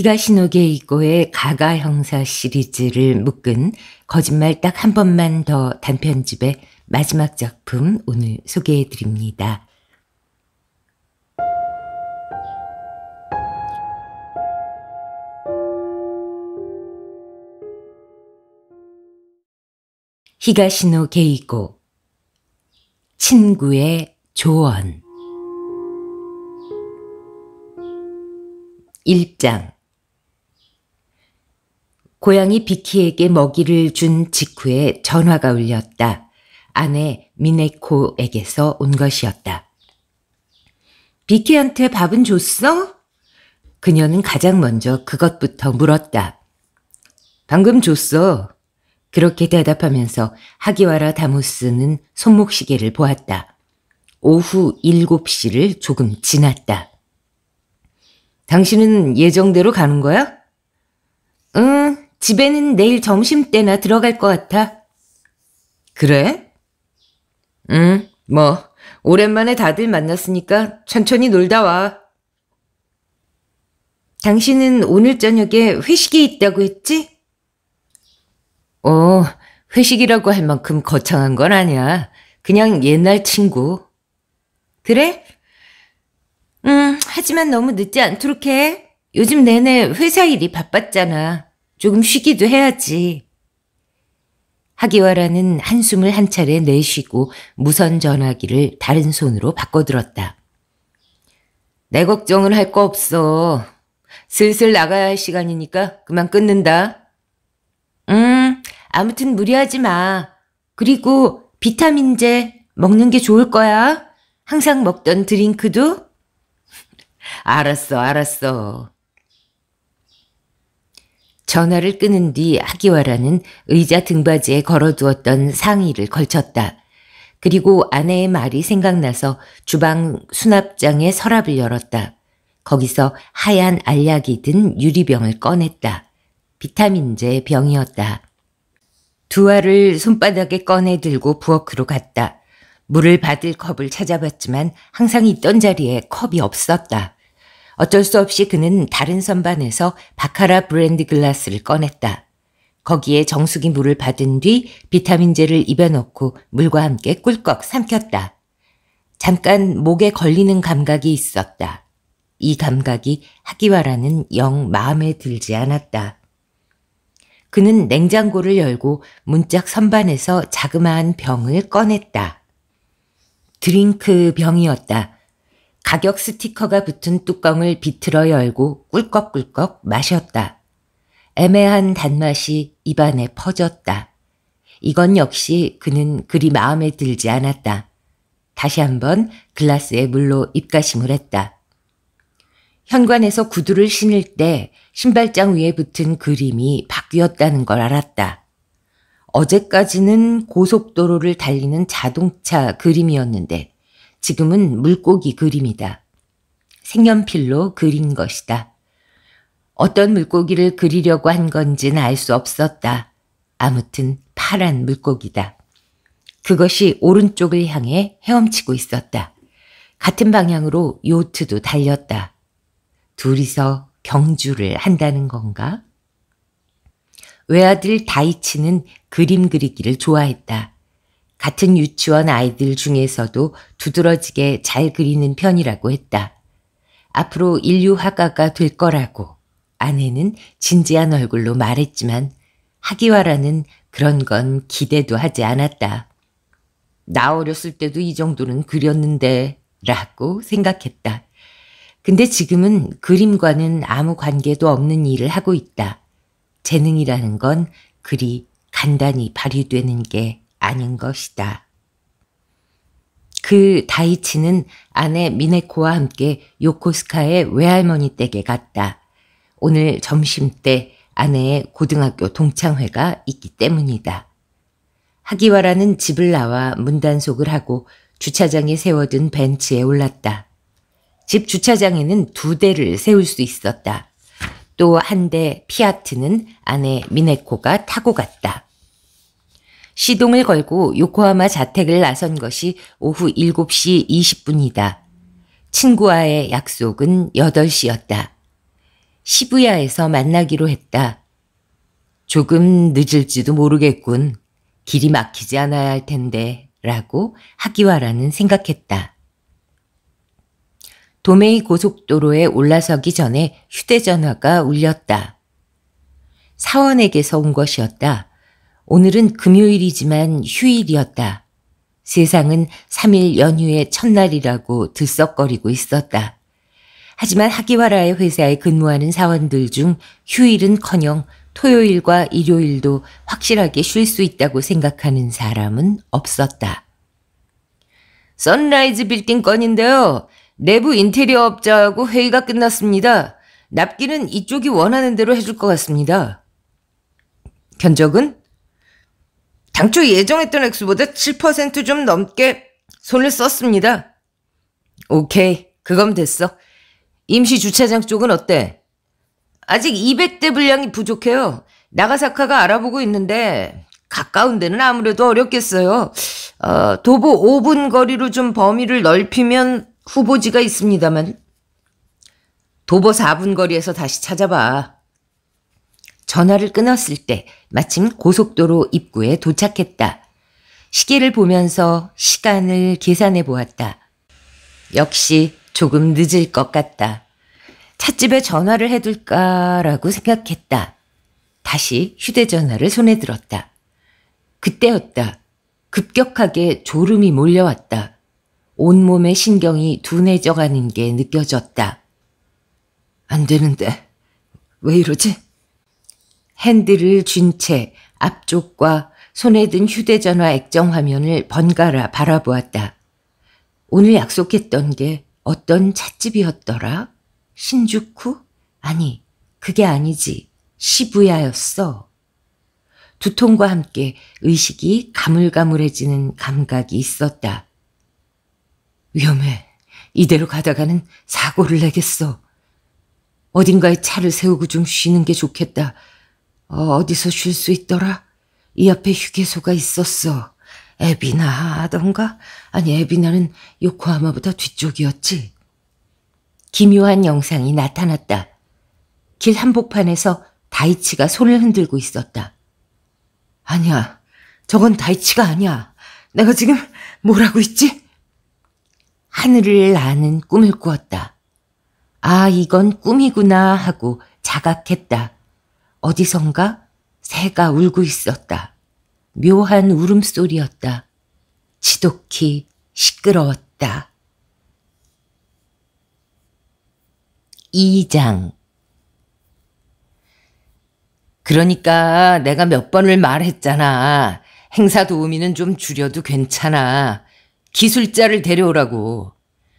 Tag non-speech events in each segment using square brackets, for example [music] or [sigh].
히가시노게 이고의 가가 형사 시리즈를 묶은 거짓말 딱 한 번만 더 단편집의 마지막 작품 오늘 소개해 드립니다. 히가시노 게이고 친구의 조언 1장 고양이 비키에게 먹이를 준 직후에 전화가 울렸다. 아내 미네코에게서 온 것이었다. 비키한테 밥은 줬어? 그녀는 가장 먼저 그것부터 물었다. 방금 줬어. 그렇게 대답하면서 하기와라 다무스는 손목시계를 보았다. 오후 7시를 조금 지났다. 당신은 예정대로 가는 거야? 응, 집에는 내일 점심 때나 들어갈 것 같아. 그래? 응, 뭐, 오랜만에 다들 만났으니까 천천히 놀다 와. 당신은 오늘 저녁에 회식이 있다고 했지? 어, 회식이라고 할 만큼 거창한 건 아니야. 그냥 옛날 친구. 그래? 음, 하지만 너무 늦지 않도록 해. 요즘 내내 회사 일이 바빴잖아. 조금 쉬기도 해야지. 하기와라는 한숨을 한 차례 내쉬고 무선 전화기를 다른 손으로 바꿔들었다. 내걱정은할 거 없어. 슬슬 나가야 할 시간이니까 그만 끊는다. 음, 아무튼 무리하지 마. 그리고 비타민제 먹는 게 좋을 거야. 항상 먹던 드링크도? [laughs] 알았어, 알았어. 전화를 끊은 뒤 하기와라는 의자 등받이에 걸어두었던 상의를 걸쳤다. 그리고 아내의 말이 생각나서 주방 수납장의 서랍을 열었다. 거기서 하얀 알약이 든 유리병을 꺼냈다. 비타민제 병이었다. 두 알을 손바닥에 꺼내 들고 부엌으로 갔다. 물을 받을 컵을 찾아봤지만 항상 있던 자리에 컵이 없었다. 어쩔 수 없이 그는 다른 선반에서 바카라 브랜드 글라스를 꺼냈다. 거기에 정수기 물을 받은 뒤 비타민제를 입에 넣고 물과 함께 꿀꺽 삼켰다. 잠깐 목에 걸리는 감각이 있었다. 이 감각이 하기와라는 영 마음에 들지 않았다. 그는 냉장고를 열고 문짝 선반에서 자그마한 병을 꺼냈다. 드링크 병이었다. 가격 스티커가 붙은 뚜껑을 비틀어 열고 꿀꺽꿀꺽 마셨다. 애매한 단맛이 입안에 퍼졌다. 이건 역시 그는 그리 마음에 들지 않았다. 다시 한번 글라스에 물로 입가심을 했다. 현관에서 구두를 신을 때 신발장 위에 붙은 그림이 바뀌었다는 걸 알았다. 어제까지는 고속도로를 달리는 자동차 그림이었는데 지금은 물고기 그림이다. 색연필로 그린 것이다. 어떤 물고기를 그리려고 한 건지는 알 수 없었다. 아무튼 파란 물고기다. 그것이 오른쪽을 향해 헤엄치고 있었다. 같은 방향으로 요트도 달렸다. 둘이서 경주를 한다는 건가? 외아들 다이치는 그림 그리기를 좋아했다. 같은 유치원 아이들 중에서도 두드러지게 잘 그리는 편이라고 했다. 앞으로 인류학과가 될 거라고 아내는 진지한 얼굴로 말했지만 하기와라는 그런 건 기대도 하지 않았다. 나 어렸을 때도 이 정도는 그렸는데 라고 생각했다. 근데 지금은 그림과는 아무 관계도 없는 일을 하고 있다. 재능이라는 건 그리 간단히 발휘되는 게 아닌 것이다. 그 다이치는 아내 미네코와 함께 요코스카의 외할머니 댁에 갔다. 오늘 점심 때 아내의 고등학교 동창회가 있기 때문이다. 하기와라는 집을 나와 문단속을 하고 주차장에 세워둔 벤치에 올랐다. 집 주차장에는 두 대를 세울 수 있었다. 또 한 대 피아트는 아내 미네코가 타고 갔다. 시동을 걸고 요코하마 자택을 나선 것이 오후 7시 20분이다. 친구와의 약속은 8시였다. 시부야에서 만나기로 했다. 조금 늦을지도 모르겠군. 길이 막히지 않아야 할 텐데 라고 하기와라는 생각했다. 도메이 고속도로에 올라서기 전에 휴대전화가 울렸다. 사원에게서 온 것이었다. 오늘은 금요일이지만 휴일이었다. 세상은 3일 연휴의 첫날이라고 들썩거리고 있었다. 하지만 하기와라의 회사에 근무하는 사원들 중 휴일은커녕 토요일과 일요일도 확실하게 쉴 수 있다고 생각하는 사람은 없었다. 선라이즈 빌딩 건인데요. 내부 인테리어 업자하고 회의가 끝났습니다. 납기는 이쪽이 원하는 대로 해줄 것 같습니다. 견적은? 당초 예정했던 액수보다 7%좀 넘게 손을 썼습니다. 오케이. 그건 됐어. 임시 주차장 쪽은 어때? 아직 200대 분량이 부족해요. 나가사카가 알아보고 있는데 가까운 데는 아무래도 어렵겠어요. 어, 도보 5분 거리로 좀 범위를 넓히면 후보지가 있습니다만 도보 4분 거리에서 다시 찾아봐. 전화를 끊었을 때 마침 고속도로 입구에 도착했다. 시계를 보면서 시간을 계산해 보았다. 역시 조금 늦을 것 같다. 찻집에 전화를 해둘까라고 생각했다. 다시 휴대전화를 손에 들었다. 그때였다. 급격하게 졸음이 몰려왔다. 온몸의 신경이 둔해져가는 게 느껴졌다. 안 되는데, 왜 이러지? 핸들을 쥔 채 앞쪽과 손에 든 휴대전화 액정화면을 번갈아 바라보았다. 오늘 약속했던 게 어떤 찻집이었더라? 신주쿠? 아니, 그게 아니지. 시부야였어. 두통과 함께 의식이 가물가물해지는 감각이 있었다. 위험해. 이대로 가다가는 사고를 내겠어. 어딘가에 차를 세우고 좀 쉬는 게 좋겠다. 어, 디서 쉴 수 있더라? 이 앞에 휴게소가 있었어. 에비나 하던가? 아니 에비나는 요코하마보다 뒤쪽이었지. 기묘한 영상이 나타났다. 길 한복판에서 다이치가 손을 흔들고 있었다. 아니야. 저건 다이치가 아니야. 내가 지금 뭘 하고 있지? 하늘을 나는 꿈을 꾸었다. 아, 이건 꿈이구나 하고 자각했다. 어디선가 새가 울고 있었다. 묘한 울음소리였다. 지독히 시끄러웠다. 2장 그러니까 내가 몇 번을 말했잖아. 행사 도우미는 좀 줄여도 괜찮아. 기술자를 데려오라고.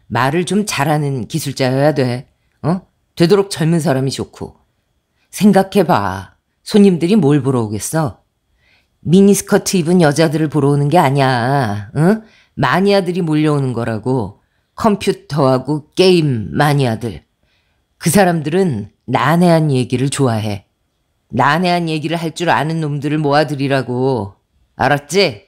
말을 좀 잘하는 기술자여야 돼. 어? 되도록 젊은 사람이 좋고. 생각해봐. 손님들이 뭘 보러 오겠어? 미니스커트 입은 여자들을 보러 오는 게 아니야. 응? 마니아들이 몰려오는 거라고. 컴퓨터하고 게임 마니아들. 그 사람들은 난해한 얘기를 좋아해. 난해한 얘기를 할 줄 아는 놈들을 모아들이라고. 알았지?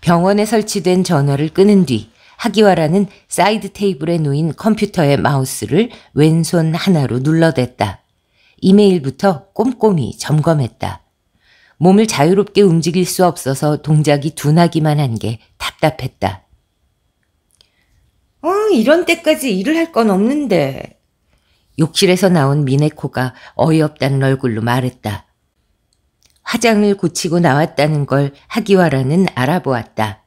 병원에 설치된 전화를 끊은 뒤 하기와라는 사이드 테이블에 놓인 컴퓨터의 마우스를 왼손 하나로 눌러댔다. 이메일부터 꼼꼼히 점검했다. 몸을 자유롭게 움직일 수 없어서 동작이 둔하기만 한 게 답답했다. 어, 이런 때까지 일을 할 건 없는데. 욕실에서 나온 미네코가 어이없다는 얼굴로 말했다. 화장을 고치고 나왔다는 걸 하기와라는 알아보았다.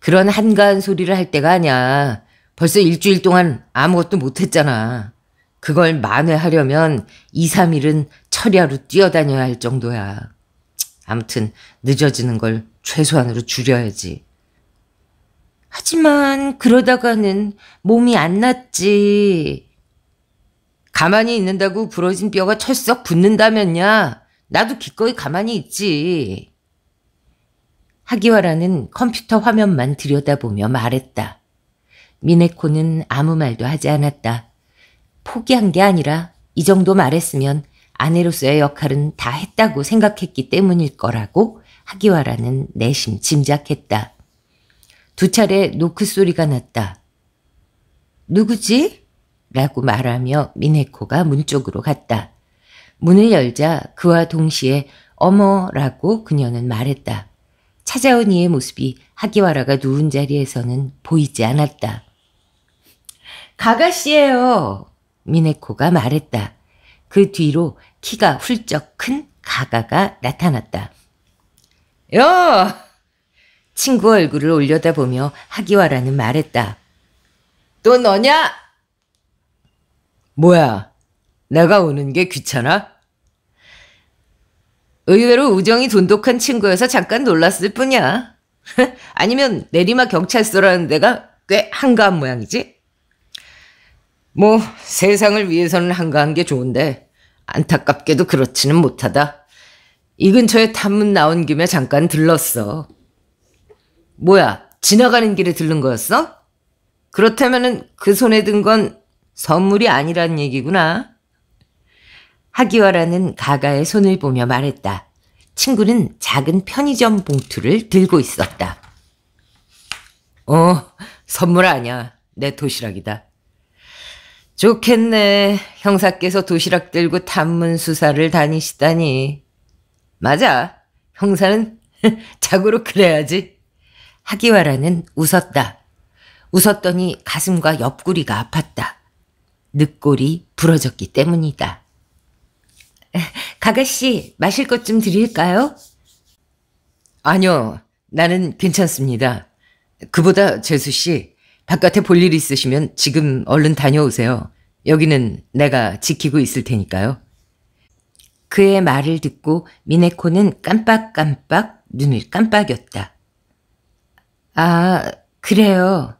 그런 한가한 소리를 할 때가 아니야. 벌써 일주일 동안 아무것도 못했잖아. 그걸 만회하려면 2, 3일은 철야로 뛰어다녀야 할 정도야. 아무튼 늦어지는 걸 최소한으로 줄여야지. 하지만 그러다가는 몸이 안 낫지. 가만히 있는다고 부러진 뼈가 철썩 붙는다면야 나도 기꺼이 가만히 있지. 하기와라는 컴퓨터 화면만 들여다보며 말했다. 미네코는 아무 말도 하지 않았다. 포기한 게 아니라 이 정도 말했으면 아내로서의 역할은 다 했다고 생각했기 때문일 거라고 하기와라는 내심 짐작했다. 두 차례 노크 소리가 났다. 누구지? 라고 말하며 미네코가 문 쪽으로 갔다. 문을 열자 그와 동시에 어머라고 그녀는 말했다. 찾아온 이의 모습이 하기와라가 누운 자리에서는 보이지 않았다. 가가씨예요. 미네코가 말했다. 그 뒤로 키가 훌쩍 큰 가가가 나타났다. 야! 친구 얼굴을 올려다보며 하기와라는 말했다. 또 너냐? 뭐야, 내가 오는 게 귀찮아? 의외로 우정이 돈독한 친구여서 잠깐 놀랐을 뿐이야. [laughs] 아니면 내리막 경찰서라는 데가 꽤 한가한 모양이지? 뭐 세상을 위해서는 한가한 게 좋은데 안타깝게도 그렇지는 못하다. 이 근처에 탐문 나온 김에 잠깐 들렀어. 뭐야 지나가는 길에 들른 거였어? 그렇다면 그 손에 든 건 선물이 아니란 얘기구나. 하기와라는 가가의 손을 보며 말했다. 친구는 작은 편의점 봉투를 들고 있었다. 어, 선물 아니야. 내 도시락이다. 좋겠네. 형사께서 도시락 들고 탐문 수사를 다니시다니. 맞아. 형사는 [laughs] 자고로 그래야지. 하기와라는 웃었다. 웃었더니 가슴과 옆구리가 아팠다. 늑골이 부러졌기 때문이다. 가가씨, 마실 것 좀 드릴까요? 아니요, 나는 괜찮습니다. 그보다 재수씨, 바깥에 볼일 있으시면 지금 얼른 다녀오세요. 여기는 내가 지키고 있을 테니까요. 그의 말을 듣고 미네코는 깜빡깜빡 눈을 깜빡였다. 아, 그래요.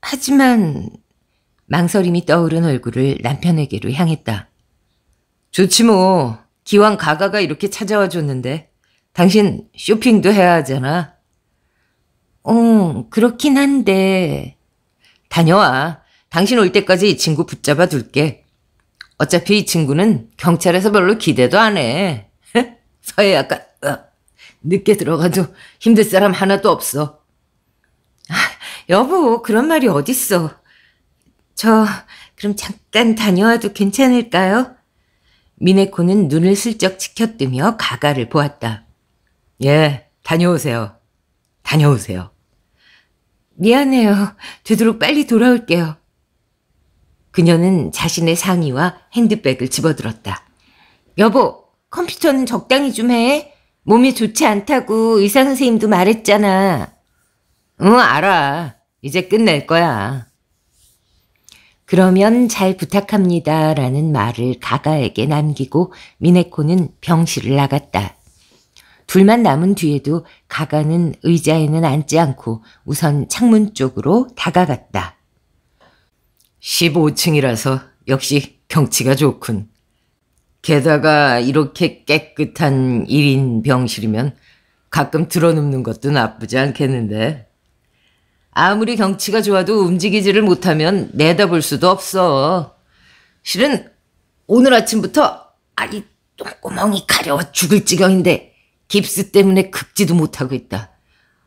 하지만 망설임이 떠오른 얼굴을 남편에게로 향했다. 좋지 뭐. 기왕 가가가 이렇게 찾아와 줬는데 당신 쇼핑도 해야 하잖아. 어, 그렇긴 한데 다녀와. 당신 올 때까지 이 친구 붙잡아 둘게. 어차피 이 친구는 경찰에서 별로 기대도 안 해. [laughs] 서해 약간 어, 늦게 들어가도 힘들 사람 하나도 없어. 아, 여보 그런 말이 어딨어. 저 그럼 잠깐 다녀와도 괜찮을까요? 미네코는 눈을 슬쩍 치켜뜨며 가가를 보았다. 예, 다녀오세요. 다녀오세요. 미안해요. 되도록 빨리 돌아올게요. 그녀는 자신의 상의와 핸드백을 집어들었다. 여보, 컴퓨터는 적당히 좀 해. 몸이 좋지 않다고 의사 선생님도 말했잖아. 응, 알아. 이제 끝낼 거야. 그러면 잘 부탁합니다. 라는 말을 가가에게 남기고 미네코는 병실을 나갔다. 불만 남은 뒤에도 가가는 의자에는 앉지 않고 우선 창문 쪽으로 다가갔다. 15층이라서 역시 경치가 좋군. 게다가 이렇게 깨끗한 1인 병실이면 가끔 드러눕는 것도 나쁘지 않겠는데. 아무리 경치가 좋아도 움직이지를 못하면 내다볼 수도 없어. 실은 오늘 아침부터 아이 똥구멍이 가려워 죽을 지경인데 깁스 때문에 극지도 못하고 있다.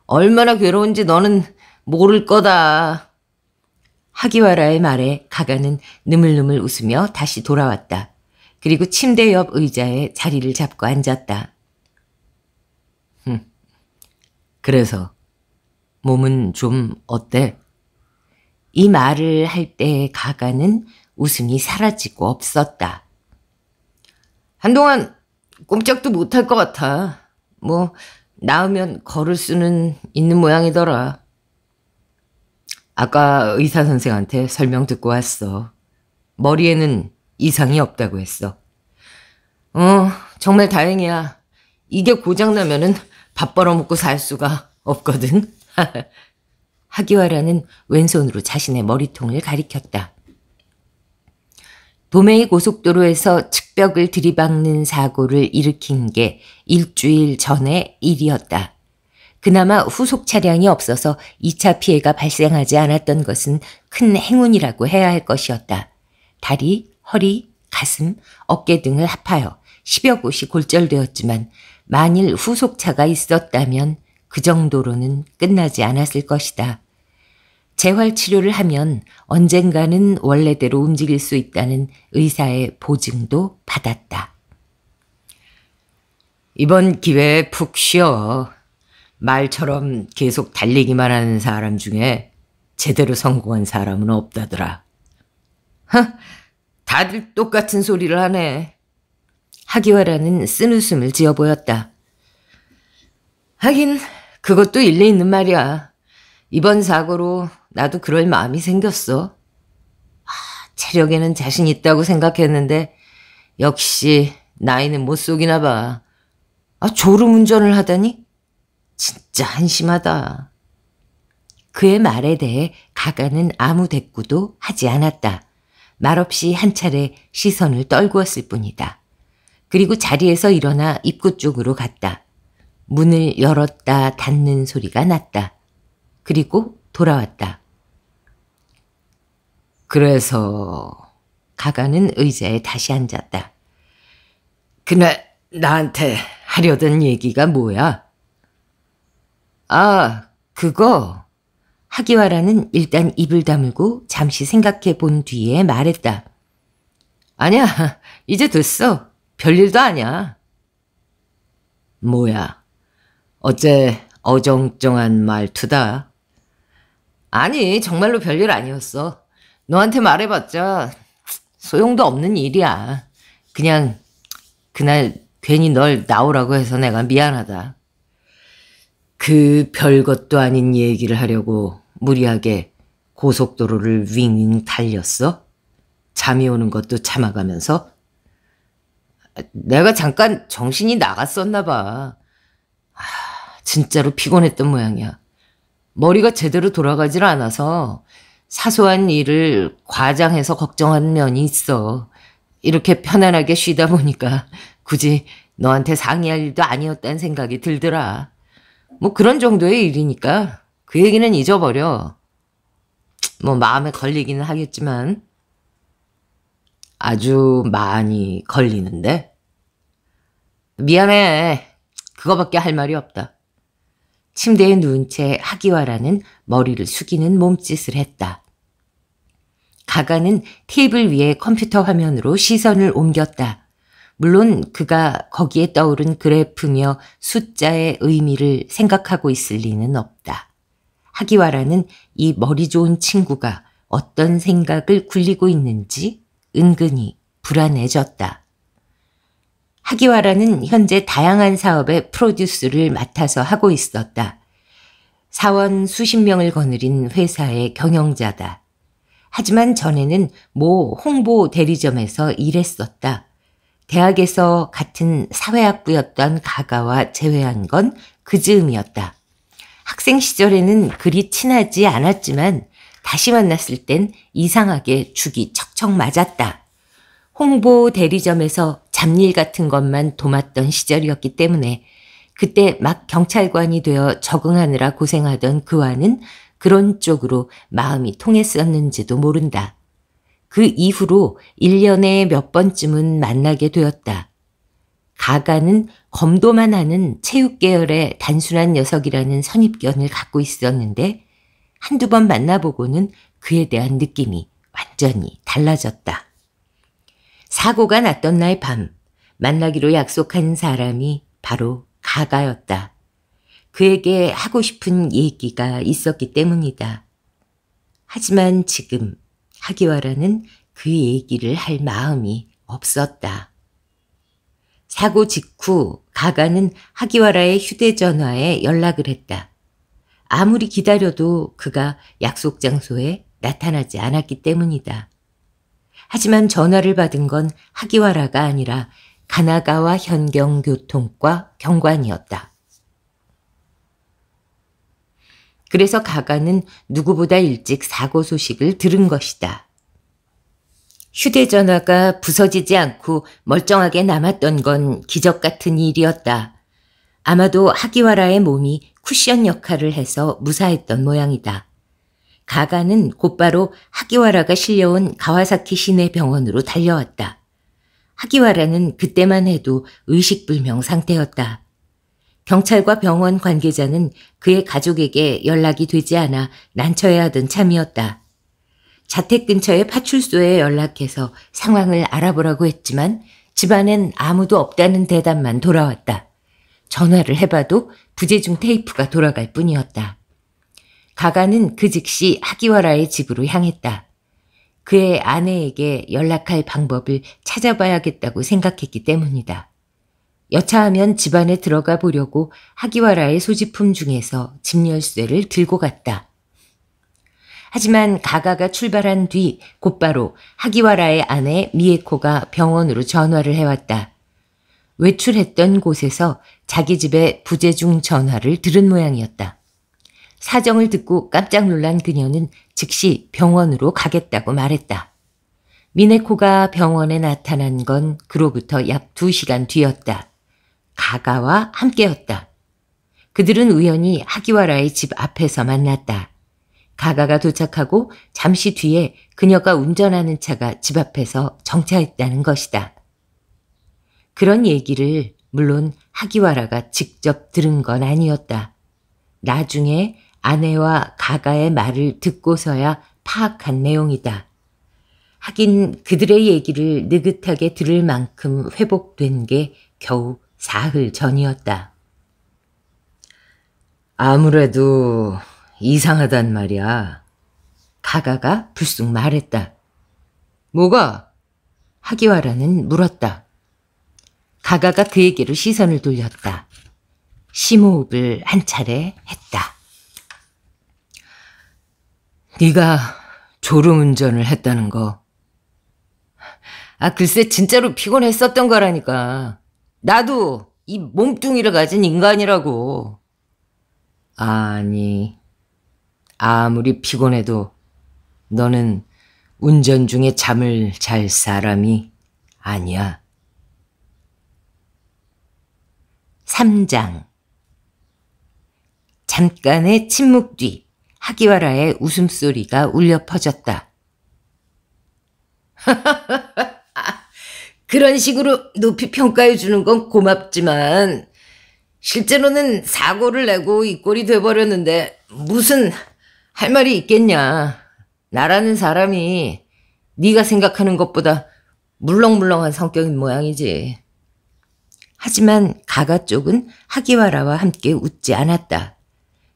얼마나 괴로운지 너는 모를 거다. 하기와라의 말에 가가는 느물느물 웃으며 다시 돌아왔다. 그리고 침대 옆 의자에 자리를 잡고 앉았다. 그래서 몸은 좀 어때? 이 말을 할 때 가가는 웃음이 사라지고 없었다. 한동안 꼼짝도 못할 것 같아. 뭐 나으면 걸을 수는 있는 모양이더라. 아까 의사 선생한테 설명 듣고 왔어. 머리에는 이상이 없다고 했어. 어, 정말 다행이야. 이게 고장나면은 밥 벌어먹고 살 수가 없거든. [laughs] 하기와라는 왼손으로 자신의 머리통을 가리켰다. 도메이 고속도로에서 측벽을 들이박는 사고를 일으킨 게 일주일 전의 일이었다. 그나마 후속 차량이 없어서 2차 피해가 발생하지 않았던 것은 큰 행운이라고 해야 할 것이었다. 다리, 허리, 가슴, 어깨 등을 합하여 10여 곳이 골절되었지만 만일 후속차가 있었다면 그 정도로는 끝나지 않았을 것이다. 재활치료를 하면 언젠가는 원래대로 움직일 수 있다는 의사의 보증도 받았다. 이번 기회에 푹 쉬어. 말처럼 계속 달리기만 하는 사람 중에 제대로 성공한 사람은 없다더라. 헉, 다들 똑같은 소리를 하네. 하기와라는 쓴웃음을 지어 보였다. 하긴 그것도 일리 있는 말이야. 이번 사고로 나도 그럴 마음이 생겼어. 아, 체력에는 자신 있다고 생각했는데 역시 나이는 못 속이나 봐. 아, 졸음운전을 하다니? 진짜 한심하다. 그의 말에 대해 가가는 아무 대꾸도 하지 않았다. 말없이 한 차례 시선을 떨구었을 뿐이다. 그리고 자리에서 일어나 입구 쪽으로 갔다. 문을 열었다 닫는 소리가 났다. 그리고 돌아왔다. 그래서 가가는 의자에 다시 앉았다. 그날 나한테 하려던 얘기가 뭐야? 아, 그거. 하기와라는 일단 입을 다물고 잠시 생각해 본 뒤에 말했다. 아니야, 이제 됐어. 별일도 아니야. 뭐야, 어째 어정쩡한 말투다. 아니, 정말로 별일 아니었어. 너한테 말해봤자 소용도 없는 일이야. 그냥 그날 괜히 널 나오라고 해서 내가 미안하다. 그 별것도 아닌 얘기를 하려고 무리하게 고속도로를 윙윙 달렸어? 잠이 오는 것도 참아가면서? 내가 잠깐 정신이 나갔었나 봐. 아, 진짜로 피곤했던 모양이야. 머리가 제대로 돌아가질 않아서 사소한 일을 과장해서 걱정하는 면이 있어. 이렇게 편안하게 쉬다 보니까 굳이 너한테 상의할 일도 아니었다는 생각이 들더라. 뭐 그런 정도의 일이니까 그 얘기는 잊어버려. 뭐 마음에 걸리기는 하겠지만 아주 많이 걸리는데? 미안해. 그거밖에 할 말이 없다. 침대에 누운 채 하기와라는 머리를 숙이는 몸짓을 했다. 가가는 테이블 위에 컴퓨터 화면으로 시선을 옮겼다. 물론 그가 거기에 떠오른 그래프며 숫자의 의미를 생각하고 있을 리는 없다. 하기와라는 이 머리 좋은 친구가 어떤 생각을 굴리고 있는지 은근히 불안해졌다. 하기와라는 현재 다양한 사업의 프로듀스를 맡아서 하고 있었다. 사원 수십 명을 거느린 회사의 경영자다. 하지만 전에는 모 홍보 대리점에서 일했었다. 대학에서 같은 사회학부였던 가가와 제외한건 그즈음이었다. 학생 시절에는 그리 친하지 않았지만 다시 만났을 땐 이상하게 죽이 척척 맞았다. 홍보 대리점에서 잡일 같은 것만 도맡던 시절이었기 때문에 그때 막 경찰관이 되어 적응하느라 고생하던 그와는 그런 쪽으로 마음이 통했었는지도 모른다. 그 이후로 1년에 몇 번쯤은 만나게 되었다. 가가는 검도만 하는 체육계열의 단순한 녀석이라는 선입견을 갖고 있었는데 한두 번 만나보고는 그에 대한 느낌이 완전히 달라졌다. 사고가 났던 날 밤 만나기로 약속한 사람이 바로 가가였다. 그에게 하고 싶은 얘기가 있었기 때문이다. 하지만 지금 하기와라는 그 얘기를 할 마음이 없었다. 사고 직후 가가는 하기와라의 휴대전화에 연락을 했다. 아무리 기다려도 그가 약속 장소에 나타나지 않았기 때문이다. 하지만 전화를 받은 건 하기와라가 아니라 가나가와 현경교통과 경관이었다. 그래서 가가는 누구보다 일찍 사고 소식을 들은 것이다. 휴대전화가 부서지지 않고 멀쩡하게 남았던 건 기적 같은 일이었다. 아마도 하기와라의 몸이 쿠션 역할을 해서 무사했던 모양이다. 가가는 곧바로 하기와라가 실려온 가와사키 시내 병원으로 달려왔다. 하기와라는 그때만 해도 의식불명 상태였다. 경찰과 병원 관계자는 그의 가족에게 연락이 되지 않아 난처해 하던 참이었다. 자택 근처의 파출소에 연락해서 상황을 알아보라고 했지만 집안엔 아무도 없다는 대답만 돌아왔다. 전화를 해봐도 부재중 테이프가 돌아갈 뿐이었다. 가가는 그 즉시 하기와라의 집으로 향했다. 그의 아내에게 연락할 방법을 찾아봐야겠다고 생각했기 때문이다. 여차하면 집안에 들어가 보려고 하기와라의 소지품 중에서 집 열쇠를 들고 갔다. 하지만 가가가 출발한 뒤 곧바로 하기와라의 아내 미에코가 병원으로 전화를 해왔다. 외출했던 곳에서 자기 집에 부재중 전화를 들은 모양이었다. 사정을 듣고 깜짝 놀란 그녀는 즉시 병원으로 가겠다고 말했다. 미네코가 병원에 나타난 건 그로부터 약 2시간 뒤였다. 가가와 함께였다. 그들은 우연히 하기와라의 집 앞에서 만났다. 가가가 도착하고 잠시 뒤에 그녀가 운전하는 차가 집 앞에서 정차했다는 것이다. 그런 얘기를 물론 하기와라가 직접 들은 건 아니었다. 나중에 아내와 가가의 말을 듣고서야 파악한 내용이다. 하긴 그들의 얘기를 느긋하게 들을 만큼 회복된 게 겨우 사흘 전이었다. 아무래도 이상하단 말이야. 가가가 불쑥 말했다. 뭐가? 하기와라는 물었다. 가가가 그에게로 시선을 돌렸다. 심호흡을 한 차례 했다. 네가 졸음운전을 했다는 거. 아 글쎄 진짜로 피곤했었던 거라니까. 나도 이 몸뚱이를 가진 인간이라고. 아니 아무리 피곤해도 너는 운전 중에 잠을 잘 사람이 아니야. 3장 잠깐의 침묵 뒤 하기와라의 웃음소리가 울려 퍼졌다. [laughs] 그런 식으로 높이 평가해 주는 건 고맙지만 실제로는 사고를 내고 이 꼴이 돼버렸는데 무슨 할 말이 있겠냐. 나라는 사람이 네가 생각하는 것보다 물렁물렁한 성격인 모양이지. 하지만 가가 쪽은 하기와라와 함께 웃지 않았다.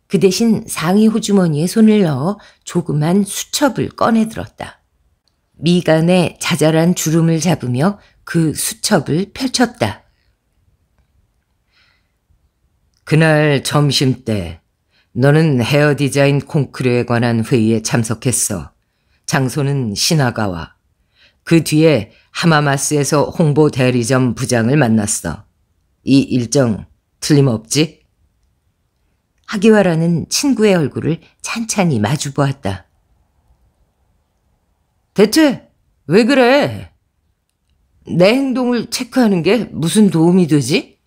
그 대신 상의 호주머니에 손을 넣어 조그만 수첩을 꺼내들었다. 미간에 자잘한 주름을 잡으며 그 수첩을 펼쳤다. 그날 점심 때 너는 헤어 디자인 콩크르에 관한 회의에 참석했어. 장소는 신나가와그 뒤에 하마마스에서 홍보 대리점 부장을 만났어. 이 일정 틀림없지? 하기와라는 친구의 얼굴을 찬찬히 마주 보았다. 대체 왜 그래? 내 행동을 체크하는 게 무슨 도움이 되지?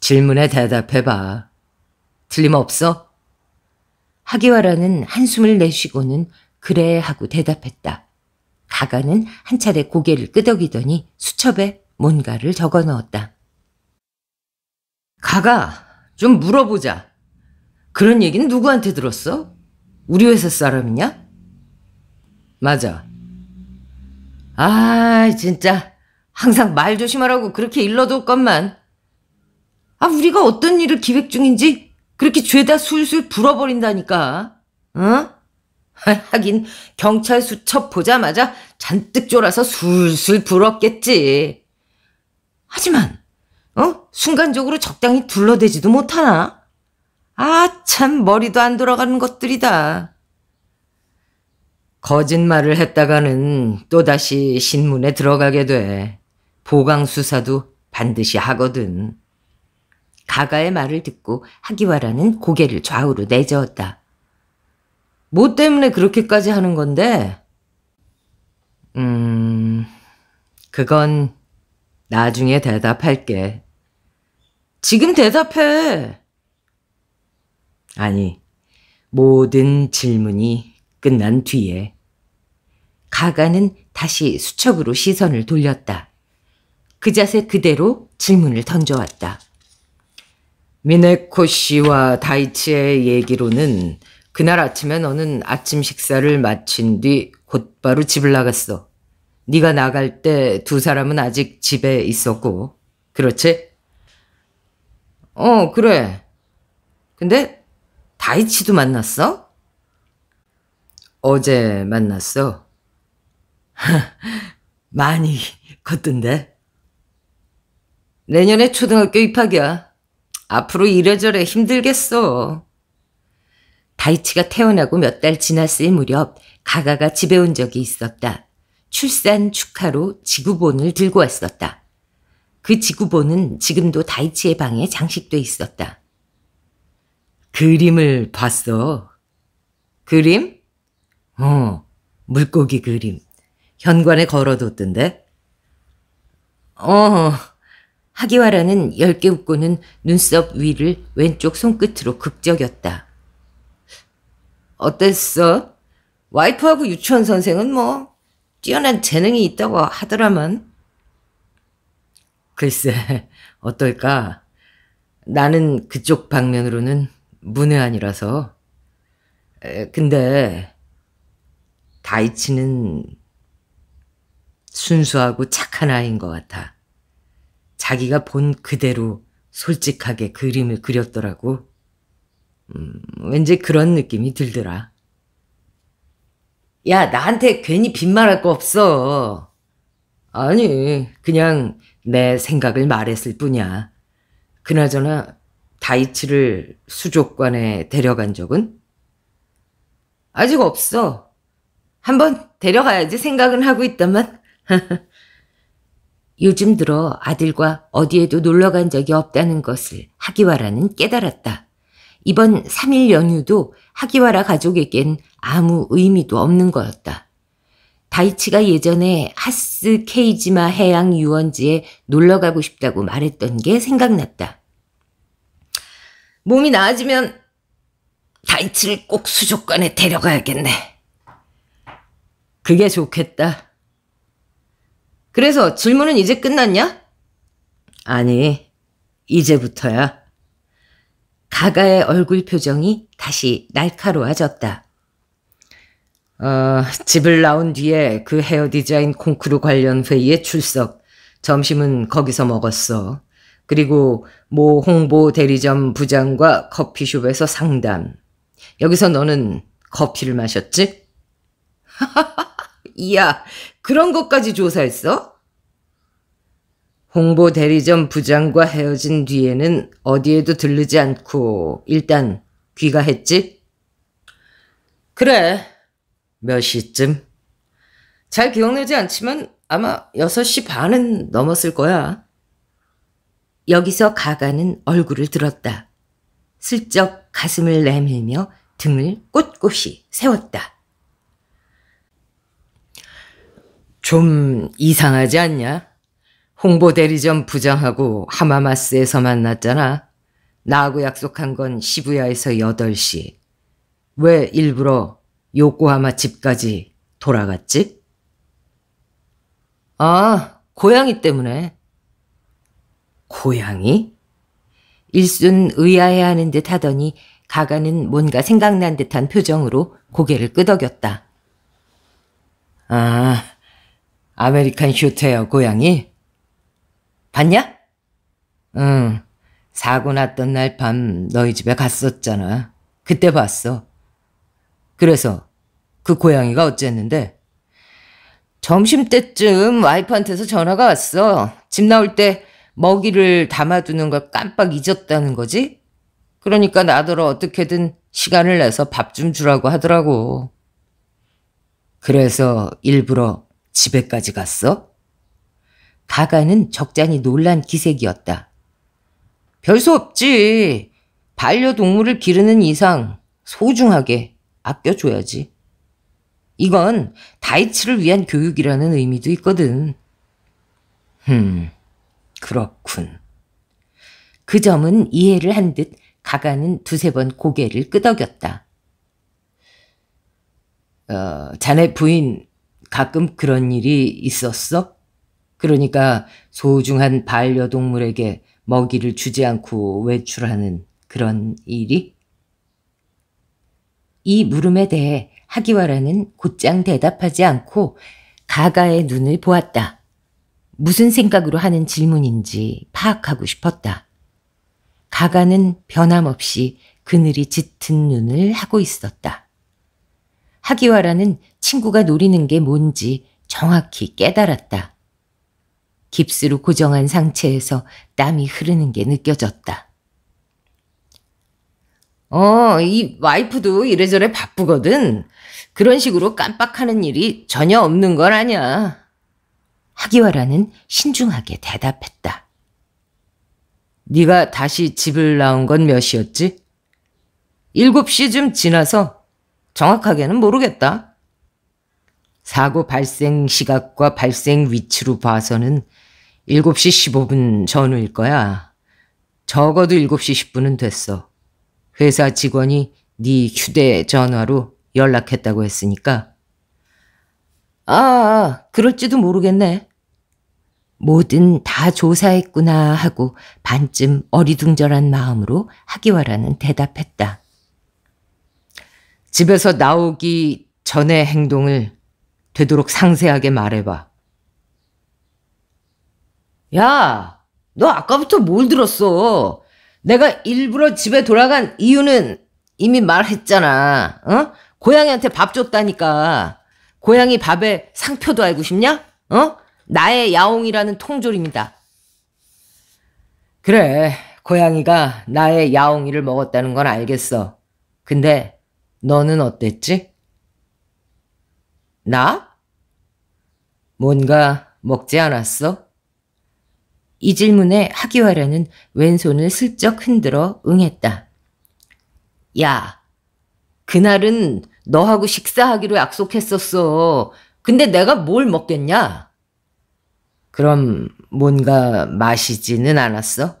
질문에 대답해봐. 틀림없어? 하기와라는 한숨을 내쉬고는 그래 하고 대답했다. 가가는 한 차례 고개를 끄덕이더니 수첩에 뭔가를 적어 넣었다. 가가! 좀 물어보자. 그런 얘기는 누구한테 들었어? 우리 회사 사람이냐? 맞아. 아, 진짜. 항상 말 조심하라고 그렇게 일러둘것만 아, 우리가 어떤 일을 기획 중인지 그렇게 죄다 술술 불어버린다니까. 응? 어? [laughs] 하긴, 경찰 수첩 보자마자 잔뜩 졸아서 술술 불었겠지. 하지만, 어? 순간적으로 적당히 둘러대지도 못하나? 아, 참, 머리도 안 돌아가는 것들이다. 거짓말을 했다가는 또다시 신문에 들어가게 돼. 보강수사도 반드시 하거든. 가가의 말을 듣고 하기와라는 고개를 좌우로 내저었다. 뭐 때문에 그렇게까지 하는 건데? 음, 그건 나중에 대답할게. 지금 대답해! 아니, 모든 질문이 끝난 뒤에 가가는 다시 수첩으로 시선을 돌렸다. 그 자세 그대로 질문을 던져왔다. 미네코 씨와 다이치의 얘기로는 그날 아침에 너는 아침 식사를 마친 뒤 곧바로 집을 나갔어. 네가 나갈 때 두 사람은 아직 집에 있었고 그렇지? 어 그래 근데 다이치도 만났어? 어제 만났어 [laughs] 많이 컸던데 내년에 초등학교 입학이야 앞으로 이래저래 힘들겠어 다이치가 태어나고 몇 달 지났을 무렵 가가가 집에 온 적이 있었다 출산 축하로 지구본을 들고 왔었다. 그 지구본은 지금도 다이치의 방에 장식돼 있었다. 그림을 봤어. 그림? 어, 물고기 그림. 현관에 걸어뒀던데. 어, 하기와라는 열 개 웃고는 눈썹 위를 왼쪽 손끝으로 극적였다. 어땠어? 와이프하고 유치원 선생은 뭐 뛰어난 재능이 있다고 하더라면 글쎄 [laughs] 어떨까 나는 그쪽 방면으로는 문외한이라서 근데 다이치는 순수하고 착한 아이인 것 같아 자기가 본 그대로 솔직하게 그림을 그렸더라고 음, 왠지 그런 느낌이 들더라 야, 나한테 괜히 빈말할 거 없어. 아니, 그냥 내 생각을 말했을 뿐이야. 그나저나 다이치를 수족관에 데려간 적은? 아직 없어. 한번 데려가야지 생각은 하고 있다만. [laughs] 요즘 들어 아들과 어디에도 놀러 간 적이 없다는 것을 하기와라는 깨달았다. 이번 3일 연휴도 하기와라 가족에겐 아무 의미도 없는 거였다. 다이치가 예전에 하스 케이지마 해양 유원지에 놀러 가고 싶다고 말했던 게 생각났다. 몸이 나아지면 다이치를 꼭 수족관에 데려가야겠네. 그게 좋겠다. 그래서 질문은 이제 끝났냐? 아니, 이제부터야. 가가의 얼굴 표정이 다시 날카로워졌다. 어, 집을 나온 뒤에 그 헤어 디자인 콩쿠르 관련 회의에 출석. 점심은 거기서 먹었어. 그리고 모 홍보 대리점 부장과 커피숍에서 상담. 여기서 너는 커피를 마셨지? 이야, [laughs] 그런 것까지 조사했어? 홍보 대리점 부장과 헤어진 뒤에는 어디에도 들르지 않고 일단 귀가했지? 그래. 몇 시쯤? 잘 기억나지 않지만 아마 6시 반은 넘었을 거야. 여기서 가가는 얼굴을 들었다. 슬쩍 가슴을 내밀며 등을 꼿꼿이 세웠다. 좀 이상하지 않냐? 홍보 대리점 부장하고 하마마스에서 만났잖아. 나하고 약속한 건 시부야에서 8시. 왜 일부러 요코하마 집까지 돌아갔지? 아, 고양이 때문에. 고양이? 일순 의아해하는 듯 하더니 가가는 뭔가 생각난 듯한 표정으로 고개를 끄덕였다. 아, 아메리칸 슈테어 고양이? 봤냐? 응. 사고 났던 날 밤 너희 집에 갔었잖아. 그때 봤어. 그래서 그 고양이가 어쨌는데 점심때쯤 와이프한테서 전화가 왔어. 집 나올 때 먹이를 담아두는 걸 깜빡 잊었다는 거지? 그러니까 나더러 어떻게든 시간을 내서 밥 좀 주라고 하더라고. 그래서 일부러 집에까지 갔어? 가가는 적잖이 놀란 기색이었다. 별수 없지. 반려동물을 기르는 이상 소중하게 아껴줘야지. 이건 다이치를 위한 교육이라는 의미도 있거든. 흠, 그렇군. 그 점은 이해를 한 듯 가가는 두세 번 고개를 끄덕였다. 어, 자네 부인 가끔 그런 일이 있었어? 그러니까 소중한 반려동물에게 먹이를 주지 않고 외출하는 그런 일이? 이 물음에 대해 하기와라는 곧장 대답하지 않고 가가의 눈을 보았다. 무슨 생각으로 하는 질문인지 파악하고 싶었다. 가가는 변함없이 그늘이 짙은 눈을 하고 있었다. 하기와라는 친구가 노리는 게 뭔지 정확히 깨달았다. 깁스로 고정한 상체에서 땀이 흐르는 게 느껴졌다. 어, 이 와이프도 이래저래 바쁘거든. 그런 식으로 깜빡하는 일이 전혀 없는 건 아니야. 하기와라는 신중하게 대답했다. 네가 다시 집을 나온 건몇이었지 7시쯤 지나서 정확하게는 모르겠다. 사고 발생 시각과 발생 위치로 봐서는 7시 15분 전후일 거야. 적어도 7시 10분은 됐어. 회사 직원이 네 휴대전화로 연락했다고 했으니까. 아, 그럴지도 모르겠네. 뭐든 다 조사했구나 하고 반쯤 어리둥절한 마음으로 하기와라는 대답했다. 집에서 나오기 전에 행동을 되도록 상세하게 말해봐. 야, 너 아까부터 뭘 들었어? 내가 일부러 집에 돌아간 이유는 이미 말했잖아. 어? 고양이한테 밥 줬다니까. 고양이 밥에 상표도 알고 싶냐? 어? 나의 야옹이라는 통조림이다. 그래, 고양이가 나의 야옹이를 먹었다는 건 알겠어. 근데 너는 어땠지? 나? 뭔가 먹지 않았어? 이 질문에 하기화라는 왼손을 슬쩍 흔들어 응했다. 야, 그날은 너하고 식사하기로 약속했었어. 근데 내가 뭘 먹겠냐? 그럼 뭔가 마시지는 않았어?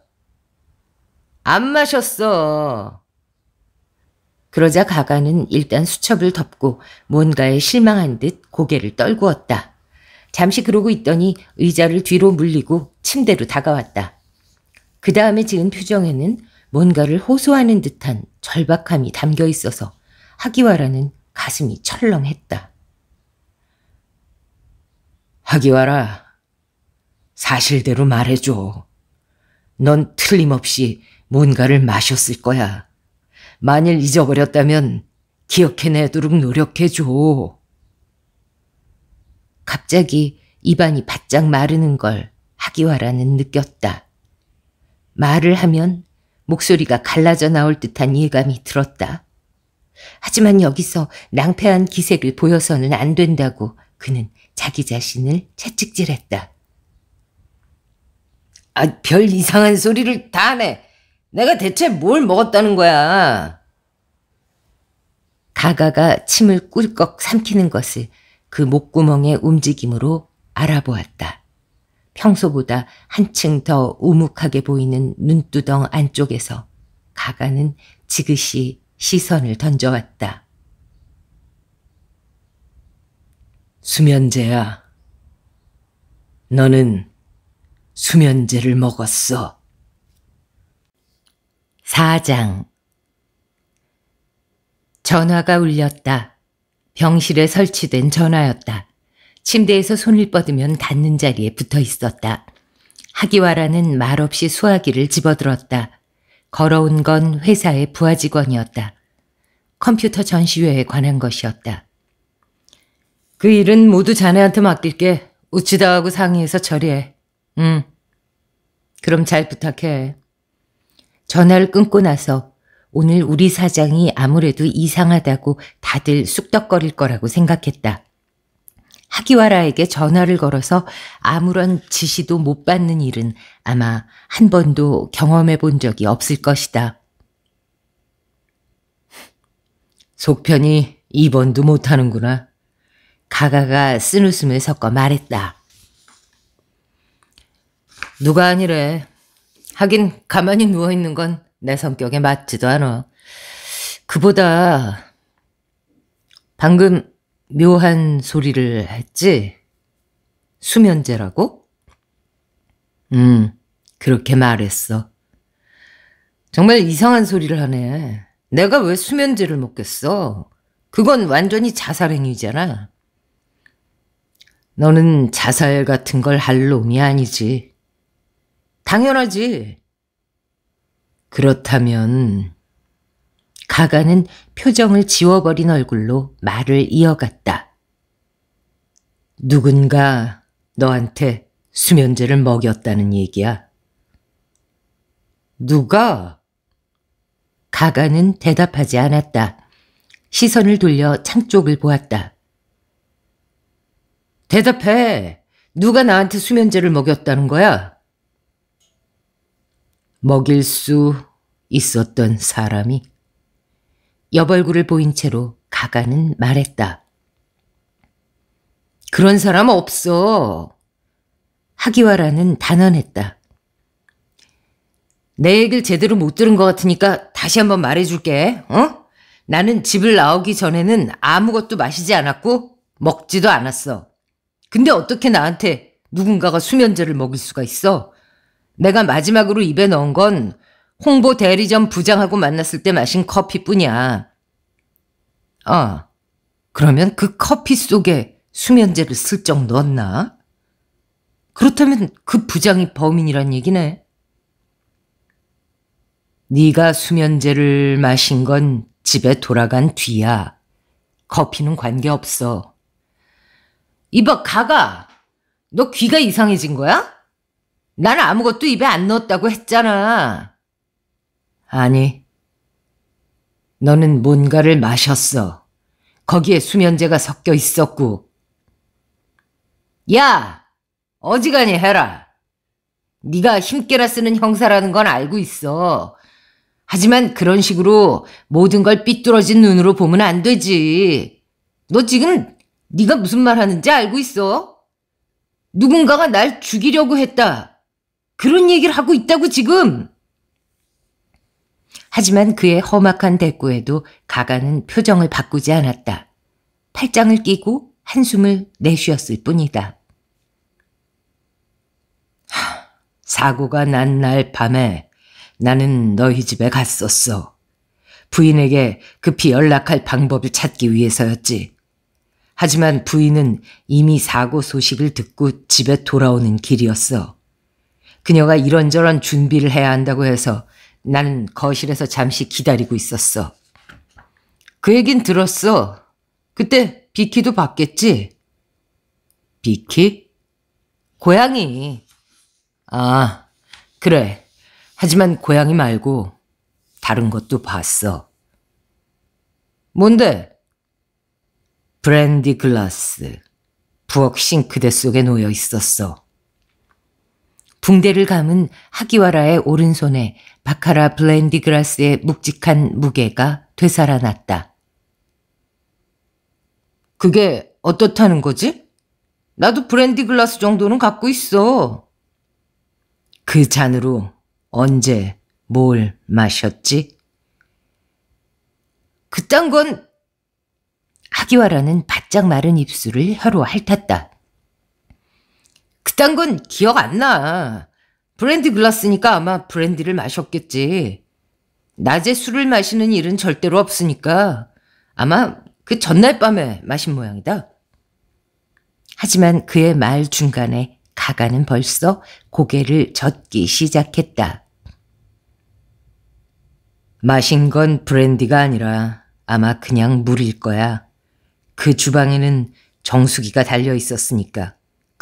안 마셨어. 그러자 가가는 일단 수첩을 덮고 뭔가에 실망한 듯 고개를 떨구었다. 잠시 그러고 있더니 의자를 뒤로 물리고 침대로 다가왔다. 그 다음에 지은 표정에는 뭔가를 호소하는 듯한 절박함이 담겨 있어서 하기와라는 가슴이 철렁했다. 하기와라, 사실대로 말해줘. 넌 틀림없이 뭔가를 마셨을 거야. 만일 잊어버렸다면 기억해내도록 노력해줘. 갑자기 입안이 바짝 마르는 걸 하기와라는 느꼈다. 말을 하면 목소리가 갈라져 나올 듯한 예감이 들었다. 하지만 여기서 낭패한 기색을 보여서는 안 된다고 그는 자기 자신을 채찍질했다. 아, 별 이상한 소리를 다하 내가 대체 뭘 먹었다는 거야. 가가가 침을 꿀꺽 삼키는 것을 그 목구멍의 움직임으로 알아보았다. 평소보다 한층 더 우묵하게 보이는 눈두덩 안쪽에서 가가는 지그시 시선을 던져왔다. 수면제야. 너는 수면제를 먹었어. 4장 전화가 울렸다. 병실에 설치된 전화였다. 침대에서 손을 뻗으면 닿는 자리에 붙어 있었다. 하기와라는 말없이 수화기를 집어들었다. 걸어온 건 회사의 부하 직원이었다. 컴퓨터 전시회에 관한 것이었다. 그 일은 모두 자네한테 맡길게. 우치다하고 상의해서 처리해. 응. 그럼 잘 부탁해. 전화를 끊고 나서 오늘 우리 사장이 아무래도 이상하다고 다들 쑥덕거릴 거라고 생각했다. 하기와라에게 전화를 걸어서 아무런 지시도 못 받는 일은 아마 한 번도 경험해 본 적이 없을 것이다. 속편이 입원도 못하는구나. 가가가 쓴 웃음을 섞어 말했다. 누가 아니래. 하긴 가만히 누워있는 건내 성격에 맞지도 않아. 그보다 방금 묘한 소리를 했지? 수면제라고? 음, 그렇게 말했어. 정말 이상한 소리를 하네. 내가 왜 수면제를 먹겠어? 그건 완전히 자살행위잖아. 너는 자살 같은 걸 할 놈이 아니지. 당연하지. 그렇다면 가가는 표정을 지워버린 얼굴로 말을 이어갔다. 누군가 너한테 수면제를 먹였다는 얘기야. 누가? 가가는 대답하지 않았다. 시선을 돌려 창 쪽을 보았다. 대답해. 누가 나한테 수면제를 먹였다는 거야? 먹일 수 있었던 사람이 여벌구를 보인 채로 가가는 말했다. 그런 사람 없어. 하기와라는 단언했다. 내 얘기를 제대로 못 들은 것 같으니까 다시 한번 말해줄게. 어? 나는 집을 나오기 전에는 아무것도 마시지 않았고 먹지도 않았어. 근데 어떻게 나한테 누군가가 수면제를 먹일 수가 있어? 내가 마지막으로 입에 넣은 건 홍보 대리점 부장하고 만났을 때 마신 커피뿐이야. 아, 그러면 그 커피 속에 수면제를 슬쩍 넣었나? 그렇다면 그 부장이 범인이란 얘기네. 네가 수면제를 마신 건 집에 돌아간 뒤야. 커피는 관계없어. 이봐, 가가! 너 귀가 이상해진 거야? 난 아무것도 입에 안 넣었다고 했잖아. 아니. 너는 뭔가를 마셨어. 거기에 수면제가 섞여 있었고. 야! 어지간히 해라. 네가 힘께라 쓰는 형사라는 건 알고 있어. 하지만 그런 식으로 모든 걸 삐뚤어진 눈으로 보면 안 되지. 너 지금 네가 무슨 말 하는지 알고 있어? 누군가가 날 죽이려고 했다. 그런 얘기를 하고 있다고 지금! 하지만 그의 험악한 대꾸에도 가가는 표정을 바꾸지 않았다. 팔짱을 끼고 한숨을 내쉬었을 뿐이다. 하, 사고가 난 날 밤에 나는 너희 집에 갔었어. 부인에게 급히 연락할 방법을 찾기 위해서였지. 하지만 부인은 이미 사고 소식을 듣고 집에 돌아오는 길이었어. 그녀가 이런저런 준비를 해야 한다고 해서 나는 거실에서 잠시 기다리고 있었어. 그 얘긴 들었어. 그때 비키도 봤겠지? 비키? 고양이. 아, 그래. 하지만 고양이 말고 다른 것도 봤어. 뭔데? 브랜디 글라스. 부엌 싱크대 속에 놓여 있었어. 붕대를 감은 하기와라의 오른손에 바카라 블렌디그라스의 묵직한 무게가 되살아났다. 그게 어떻다는 거지? 나도 브랜디글라스 정도는 갖고 있어. 그 잔으로 언제 뭘 마셨지? 그딴 건 하기와라는 바짝 마른 입술을 혀로 핥았다. 그딴 건 기억 안 나. 브랜디 글라스니까 아마 브랜디를 마셨겠지. 낮에 술을 마시는 일은 절대로 없으니까 아마 그 전날 밤에 마신 모양이다. 하지만 그의 말 중간에 가가는 벌써 고개를 젓기 시작했다. 마신 건 브랜디가 아니라 아마 그냥 물일 거야. 그 주방에는 정수기가 달려 있었으니까.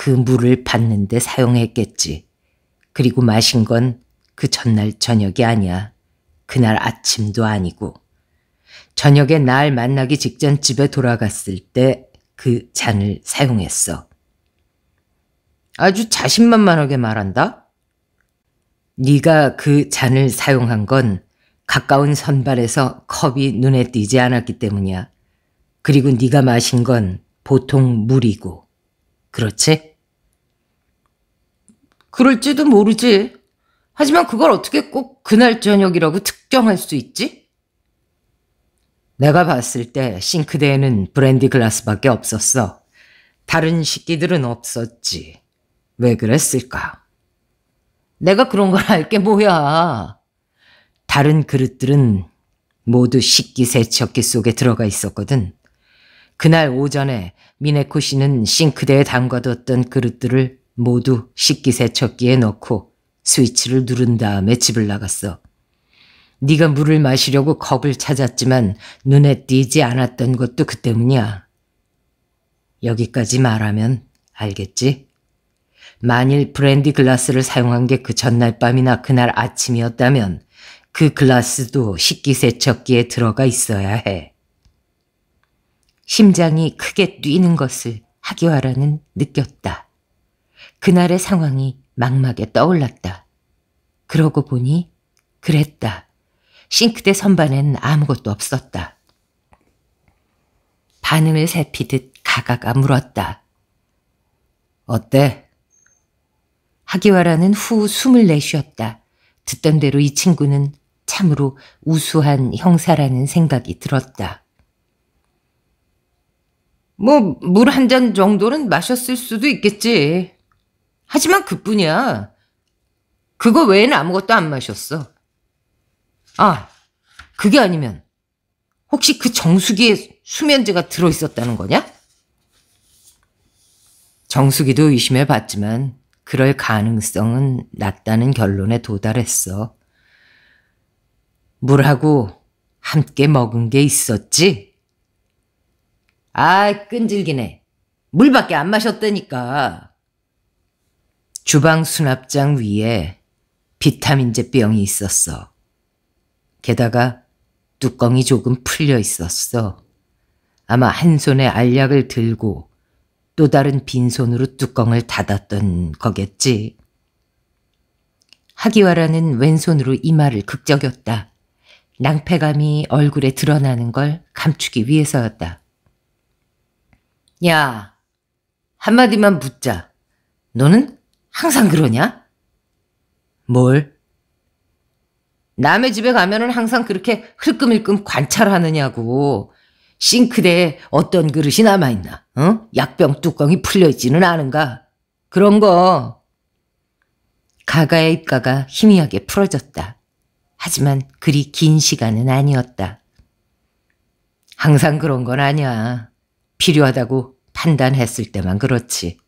그 물을 받는데 사용했겠지. 그리고 마신 건 그 전날 저녁이 아니야. 그날 아침도 아니고. 저녁에 날 만나기 직전 집에 돌아갔을 때 그 잔을 사용했어. 아주 자신만만하게 말한다? 네가 그 잔을 사용한 건 가까운 선발에서 컵이 눈에 띄지 않았기 때문이야. 그리고 네가 마신 건 보통 물이고. 그렇지? 그럴지도 모르지. 하지만 그걸 어떻게 꼭 그날 저녁이라고 특정할 수 있지? 내가 봤을 때 싱크대에는 브랜디 글라스밖에 없었어. 다른 식기들은 없었지. 왜 그랬을까? 내가 그런 걸 알게 뭐야. 다른 그릇들은 모두 식기 세척기 속에 들어가 있었거든. 그날 오전에 미네코 씨는 싱크대에 담가뒀던 그릇들을 모두 식기세척기에 넣고 스위치를 누른 다음에 집을 나갔어. 네가 물을 마시려고 컵을 찾았지만 눈에 띄지 않았던 것도 그 때문이야. 여기까지 말하면 알겠지? 만일 브랜디 글라스를 사용한 게 그 전날 밤이나 그날 아침이었다면 그 글라스도 식기세척기에 들어가 있어야 해. 심장이 크게 뛰는 것을 하기와라는 느꼈다. 그날의 상황이 막막에 떠올랐다. 그러고 보니 그랬다. 싱크대 선반엔 아무것도 없었다. 반응을살피듯 가가가 물었다. 어때? 하기와라는 후 숨을 내쉬었다. 듣던 대로 이 친구는 참으로 우수한 형사라는 생각이 들었다. 뭐, 물 한 잔 정도는 마셨을 수도 있겠지. 하지만 그뿐이야. 그거 외에는 아무것도 안 마셨어. 아, 그게 아니면 혹시 그 정수기에 수면제가 들어있었다는 거냐? 정수기도 의심해 봤지만 그럴 가능성은 낮다는 결론에 도달했어. 물하고 함께 먹은 게 있었지? 아, 끈질기네. 물밖에 안 마셨다니까. 주방 수납장 위에 비타민제 병이 있었어. 게다가 뚜껑이 조금 풀려 있었어. 아마 한 손에 알약을 들고 또 다른 빈손으로 뚜껑을 닫았던 거겠지. 하기와라는 왼손으로 이마를 극적였다. 낭패감이 얼굴에 드러나는 걸 감추기 위해서였다. 야, 한마디만 묻자. 너는 항상 그러냐? 뭘? 남의 집에 가면은 항상 그렇게 흘끔흘끔 관찰하느냐고. 싱크대에 어떤 그릇이 남아있나, 어? 약병 뚜껑이 풀려있지는 않은가. 그런 거. 가가의 입가가 희미하게 풀어졌다. 하지만 그리 긴 시간은 아니었다. 항상 그런 건 아니야. 필요하다고 판단했을 때만 그렇지.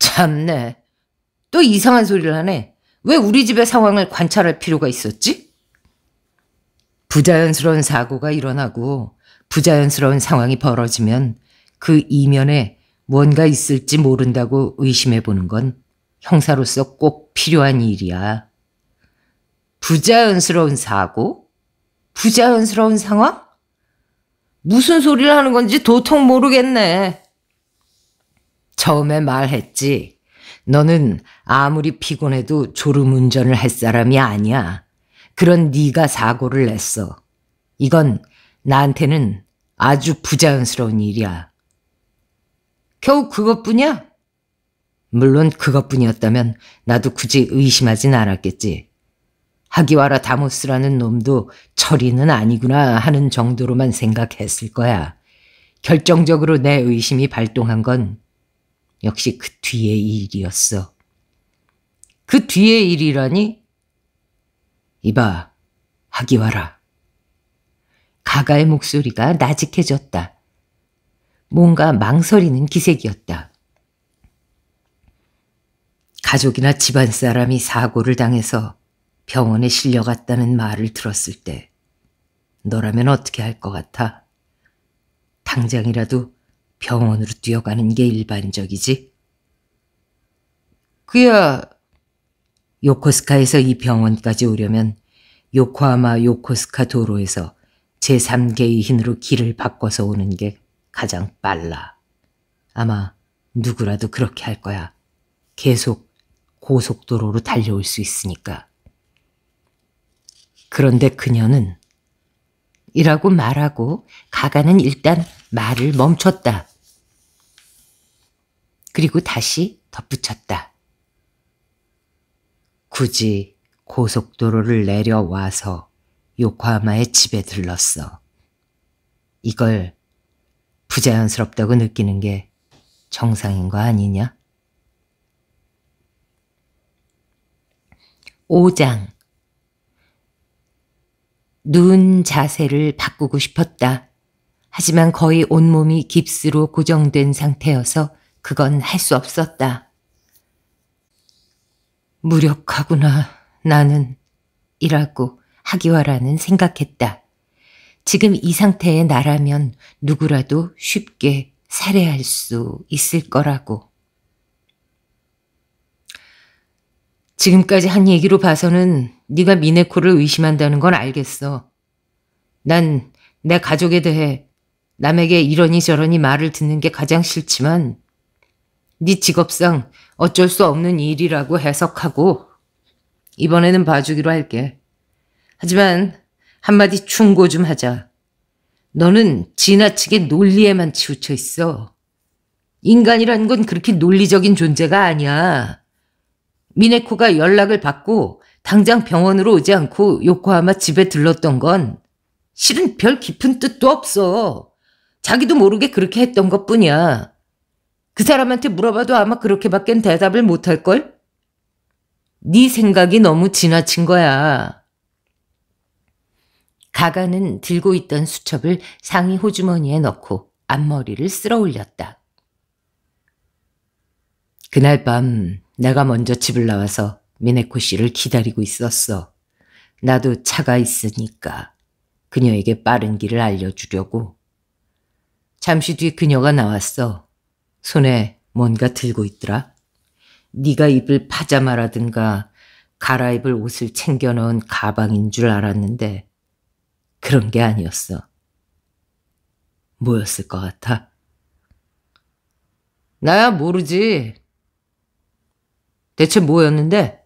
참네. 또 이상한 소리를 하네. 왜 우리 집의 상황을 관찰할 필요가 있었지? 부자연스러운 사고가 일어나고 부자연스러운 상황이 벌어지면 그 이면에 뭔가 있을지 모른다고 의심해 보는 건 형사로서 꼭 필요한 일이야. 부자연스러운 사고? 부자연스러운 상황? 무슨 소리를 하는 건지 도통 모르겠네. 처음에 말했지. 너는 아무리 피곤해도 졸음운전을 할 사람이 아니야. 그런 네가 사고를 냈어. 이건 나한테는 아주 부자연스러운 일이야. 겨우 그것뿐이야? 물론 그것뿐이었다면 나도 굳이 의심하진 않았겠지. 하기와라 다모스라는 놈도 철이는 아니구나 하는 정도로만 생각했을 거야. 결정적으로 내 의심이 발동한 건 역시 그 뒤의 일이었어. 그 뒤의 일이라니? 이봐, 하기와라. 가가의 목소리가 나직해졌다. 뭔가 망설이는 기색이었다. 가족이나 집안 사람이 사고를 당해서 병원에 실려갔다는 말을 들었을 때 너라면 어떻게 할 것 같아? 당장이라도 병원으로 뛰어가는 게 일반적이지. 그야 요코스카에서 이 병원까지 오려면 요코하마 요코스카 도로에서 제3개의 힘으로 길을 바꿔서 오는 게 가장 빨라. 아마 누구라도 그렇게 할 거야. 계속 고속도로로 달려올 수 있으니까. 그런데 그녀는 이라고 말하고 가가는 일단 말을 멈췄다. 그리고 다시 덧붙였다. 굳이 고속도로를 내려와서 요코하마의 집에 들렀어. 이걸 부자연스럽다고 느끼는 게 정상인 거 아니냐? 5장 눈 자세를 바꾸고 싶었다. 하지만 거의 온몸이 깁스로 고정된 상태여서 그건 할 수 없었다. 무력하구나, 나는. 이라고 하기와라는 생각했다. 지금 이 상태의 나라면 누구라도 쉽게 살해할 수 있을 거라고. 지금까지 한 얘기로 봐서는 네가 미네코를 의심한다는 건 알겠어. 난 내 가족에 대해 남에게 이러니 저러니 말을 듣는 게 가장 싫지만 네 직업상 어쩔 수 없는 일이라고 해석하고 이번에는 봐주기로 할게. 하지만 한마디 충고 좀 하자. 너는 지나치게 논리에만 치우쳐 있어. 인간이란 건 그렇게 논리적인 존재가 아니야. 미네코가 연락을 받고 당장 병원으로 오지 않고 요코하마 집에 들렀던 건 실은 별 깊은 뜻도 없어. 자기도 모르게 그렇게 했던 것 뿐이야. 그 사람한테 물어봐도 아마 그렇게밖엔 대답을 못할걸? 네 생각이 너무 지나친 거야. 가가는 들고 있던 수첩을 상의 호주머니에 넣고 앞머리를 쓸어 올렸다. 그날 밤 내가 먼저 집을 나와서 미네코 씨를 기다리고 있었어. 나도 차가 있으니까 그녀에게 빠른 길을 알려주려고. 잠시 뒤 그녀가 나왔어. 손에 뭔가 들고 있더라. 네가 입을 파자마라든가 갈아입을 옷을 챙겨 넣은 가방인 줄 알았는데 그런 게 아니었어. 뭐였을 것 같아? 나야 모르지. 대체 뭐였는데?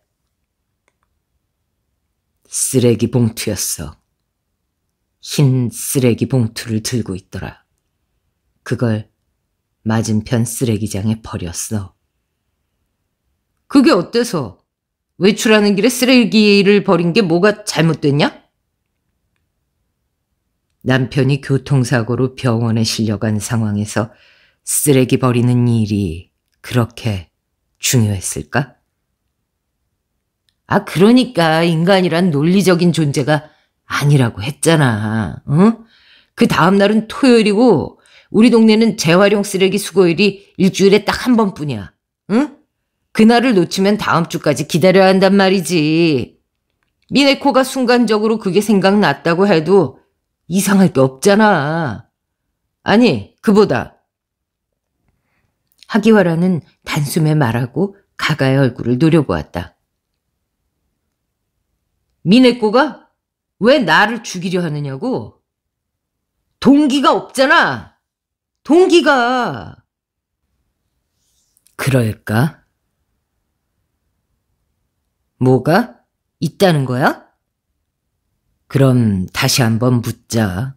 쓰레기 봉투였어. 흰 쓰레기 봉투를 들고 있더라. 그걸 맞은편 쓰레기장에 버렸어. 그게 어때서? 외출하는 길에 쓰레기를 버린 게 뭐가 잘못됐냐? 남편이 교통사고로 병원에 실려간 상황에서 쓰레기 버리는 일이 그렇게 중요했을까? 아, 그러니까 인간이란 논리적인 존재가 아니라고 했잖아. 응? 그 다음날은 토요일이고 우리 동네는 재활용 쓰레기 수거일이 일주일에 딱 한 번뿐이야. 응? 그날을 놓치면 다음 주까지 기다려야 한단 말이지. 미네코가 순간적으로 그게 생각났다고 해도 이상할 게 없잖아. 아니, 그보다. 하기와라는 단숨에 말하고 가가의 얼굴을 노려보았다. 미네코가 왜 나를 죽이려 하느냐고? 동기가 없잖아! 동기가. 그럴까? 뭐가? 있다는 거야? 그럼 다시 한번 묻자.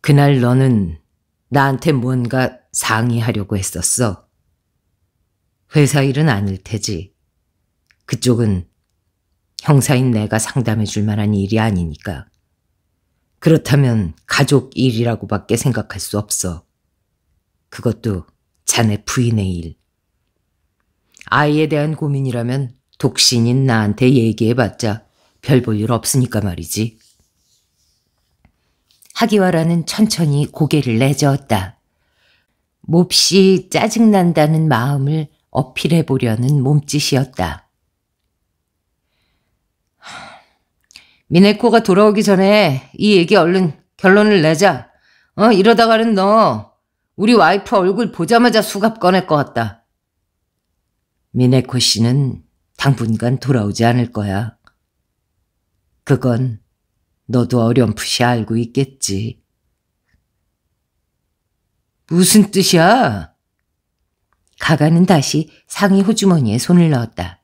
그날 너는 나한테 뭔가 상의하려고 했었어. 회사 일은 아닐 테지. 그쪽은 형사인 내가 상담해 줄 만한 일이 아니니까. 그렇다면 가족 일이라고밖에 생각할 수 없어. 그것도 자네 부인의 일. 아이에 대한 고민이라면 독신인 나한테 얘기해봤자 별 볼 일 없으니까 말이지. 하기와라는 천천히 고개를 내저었다. 몹시 짜증난다는 마음을 어필해보려는 몸짓이었다. 미네코가 돌아오기 전에 이 얘기 얼른 결론을 내자. 어, 이러다가는 너 우리 와이프 얼굴 보자마자 수갑 꺼낼 것 같다. 미네코 씨는 당분간 돌아오지 않을 거야. 그건 너도 어렴풋이 알고 있겠지. 무슨 뜻이야? 가가는 다시 상의 호주머니에 손을 넣었다.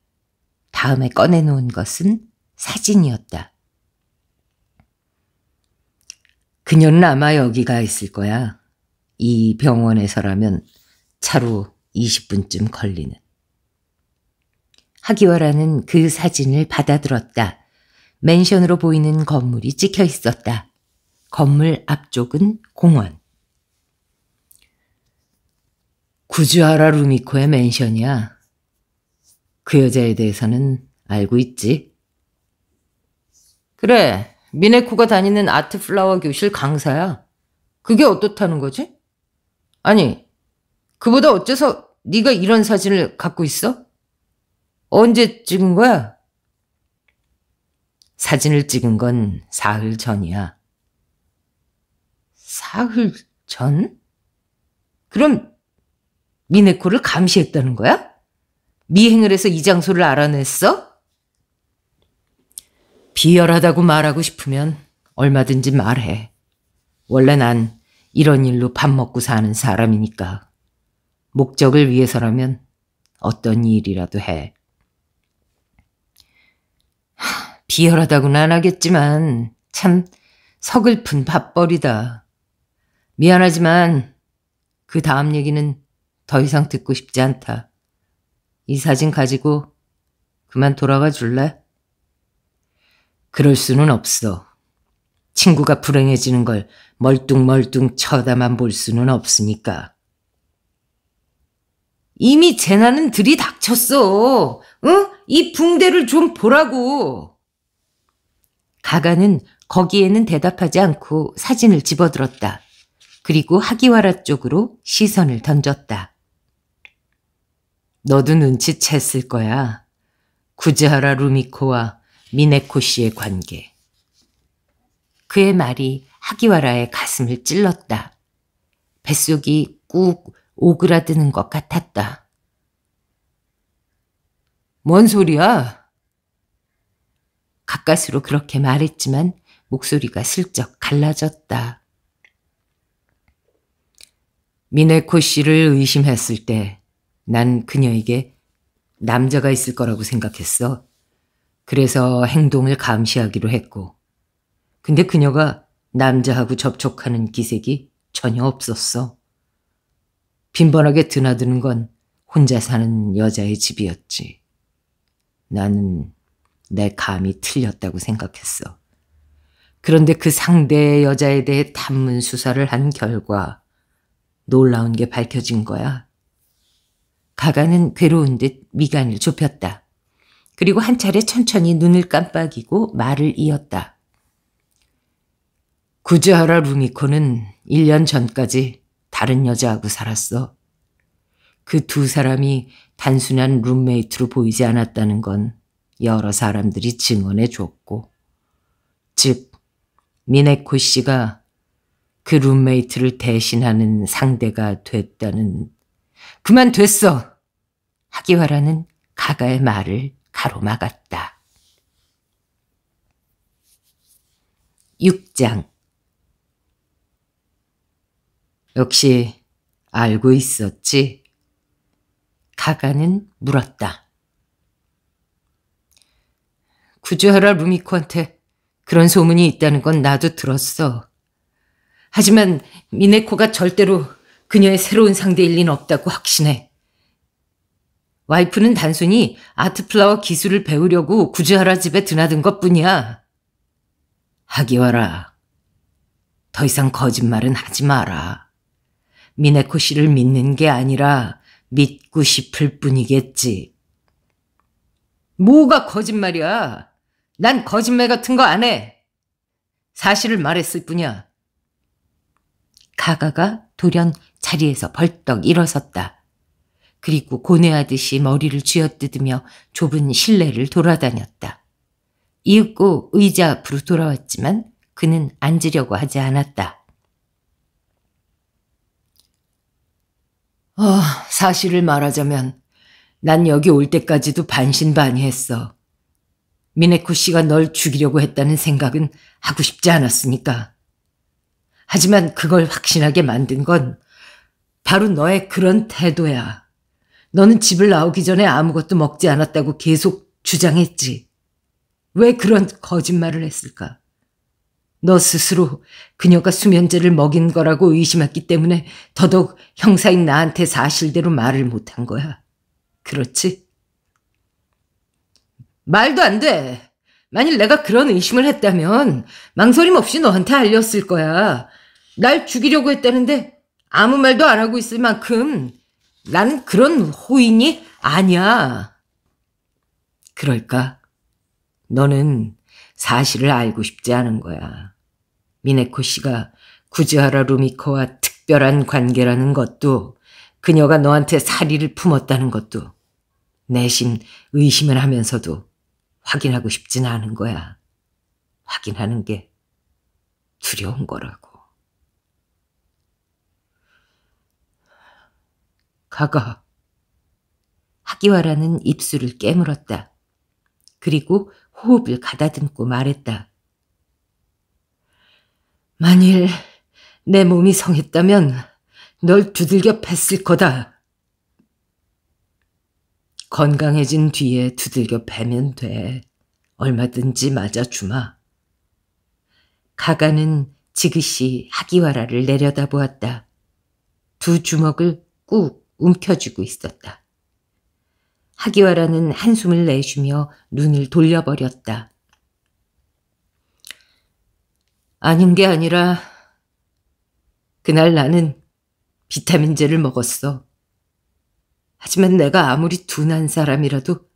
다음에 꺼내놓은 것은 사진이었다. 그녀는 아마 여기 가 있을 거야. 이 병원에서라면 차로 20분쯤 걸리는. 하기와라는 그 사진을 받아들었다. 맨션으로 보이는 건물이 찍혀 있었다. 건물 앞쪽은 공원. 구주하라 루미코의 맨션이야. 그 여자에 대해서는 알고 있지? 그래, 미네코가 다니는 아트플라워 교실 강사야. 그게 어떻다는 거지? 아니, 그보다 어째서 네가 이런 사진을 갖고 있어? 언제 찍은 거야? 사진을 찍은 건 사흘 전이야. 사흘 전? 그럼 미네코를 감시했다는 거야? 미행을 해서 이 장소를 알아냈어? 비열하다고 말하고 싶으면 얼마든지 말해. 원래 난 이런 일로 밥 먹고 사는 사람이니까 목적을 위해서라면 어떤 일이라도 해. 비열하다고는 안 하겠지만 참 서글픈 밥벌이다. 미안하지만 그 다음 얘기는 더 이상 듣고 싶지 않다. 이 사진 가지고 그만 돌아가 줄래? 그럴 수는 없어. 친구가 불행해지는 걸 멀뚱멀뚱 쳐다만 볼 수는 없으니까. 이미 재난은 들이닥쳤어. 응? 이 붕대를 좀 보라고. 가가는 거기에는 대답하지 않고 사진을 집어들었다. 그리고 하기와라 쪽으로 시선을 던졌다. 너도 눈치챘을 거야. 구제하라 루미코와 미네코 씨의 관계. 그의 말이 하기와라의 가슴을 찔렀다. 뱃속이 꾹 오그라드는 것 같았다. 뭔 소리야? 가까스로 그렇게 말했지만 목소리가 슬쩍 갈라졌다. 미네코 씨를 의심했을 때 난 그녀에게 남자가 있을 거라고 생각했어. 그래서 행동을 감시하기로 했고 근데 그녀가 남자하고 접촉하는 기색이 전혀 없었어. 빈번하게 드나드는 건 혼자 사는 여자의 집이었지. 나는 내 감이 틀렸다고 생각했어. 그런데 그 상대의 여자에 대해 탐문 수사를 한 결과 놀라운 게 밝혀진 거야. 가가는 괴로운 듯 미간을 좁혔다. 그리고 한 차례 천천히 눈을 깜빡이고 말을 이었다. 구지하라 루미코는 1년 전까지 다른 여자하고 살았어. 그 두 사람이 단순한 룸메이트로 보이지 않았다는 건 여러 사람들이 증언해 줬고. 즉, 미네코 씨가 그 룸메이트를 대신하는 상대가 됐다는 그만 됐어! 하기와라는 가가의 말을 가로막았다. 6장 역시 알고 있었지? 가가는 물었다. 구조하라 루미코한테 그런 소문이 있다는 건 나도 들었어. 하지만 미네코가 절대로 그녀의 새로운 상대일 리는 없다고 확신해. 와이프는 단순히 아트플라워 기술을 배우려고 구즈하라 집에 드나든 것 뿐이야. 하기와라. 더 이상 거짓말은 하지 마라. 미네코 씨를 믿는 게 아니라 믿고 싶을 뿐이겠지. 뭐가 거짓말이야? 난 거짓말 같은 거 안 해. 사실을 말했을 뿐이야. 가가가 돌연 자리에서 벌떡 일어섰다. 그리고 고뇌하듯이 머리를 쥐어뜯으며 좁은 실내를 돌아다녔다. 이윽고 의자 앞으로 돌아왔지만 그는 앉으려고 하지 않았다. 어, 사실을 말하자면 난 여기 올 때까지도 반신반의했어. 미네코 씨가 널 죽이려고 했다는 생각은 하고 싶지 않았으니까. 하지만 그걸 확신하게 만든 건 바로 너의 그런 태도야. 너는 집을 나오기 전에 아무것도 먹지 않았다고 계속 주장했지. 왜 그런 거짓말을 했을까? 너 스스로 그녀가 수면제를 먹인 거라고 의심했기 때문에 더더욱 형사인 나한테 사실대로 말을 못 한 거야. 그렇지? 말도 안 돼. 만일 내가 그런 의심을 했다면 망설임 없이 너한테 알렸을 거야. 날 죽이려고 했다는데 아무 말도 안 하고 있을 만큼 나는 그런 호인이 아니야. 그럴까? 너는 사실을 알고 싶지 않은 거야. 미네코 씨가 구지하라 루미코와 특별한 관계라는 것도 그녀가 너한테 사리를 품었다는 것도 내심 의심을 하면서도 확인하고 싶진 않은 거야. 확인하는 게 두려운 거라고. 가가. 하기와라는 입술을 깨물었다. 그리고 호흡을 가다듬고 말했다. 만일 내 몸이 성했다면 널 두들겨 팼을 거다. 건강해진 뒤에 두들겨 패면 돼. 얼마든지 맞아주마. 가가는 지그시 하기와라를 내려다보았다. 두 주먹을 꾹 움켜쥐고 있었다. 하기와라는 한숨을 내쉬며 눈을 돌려버렸다. 아닌 게 아니라 그날 나는 비타민제를 먹었어. 하지만 내가 아무리 둔한 사람이라도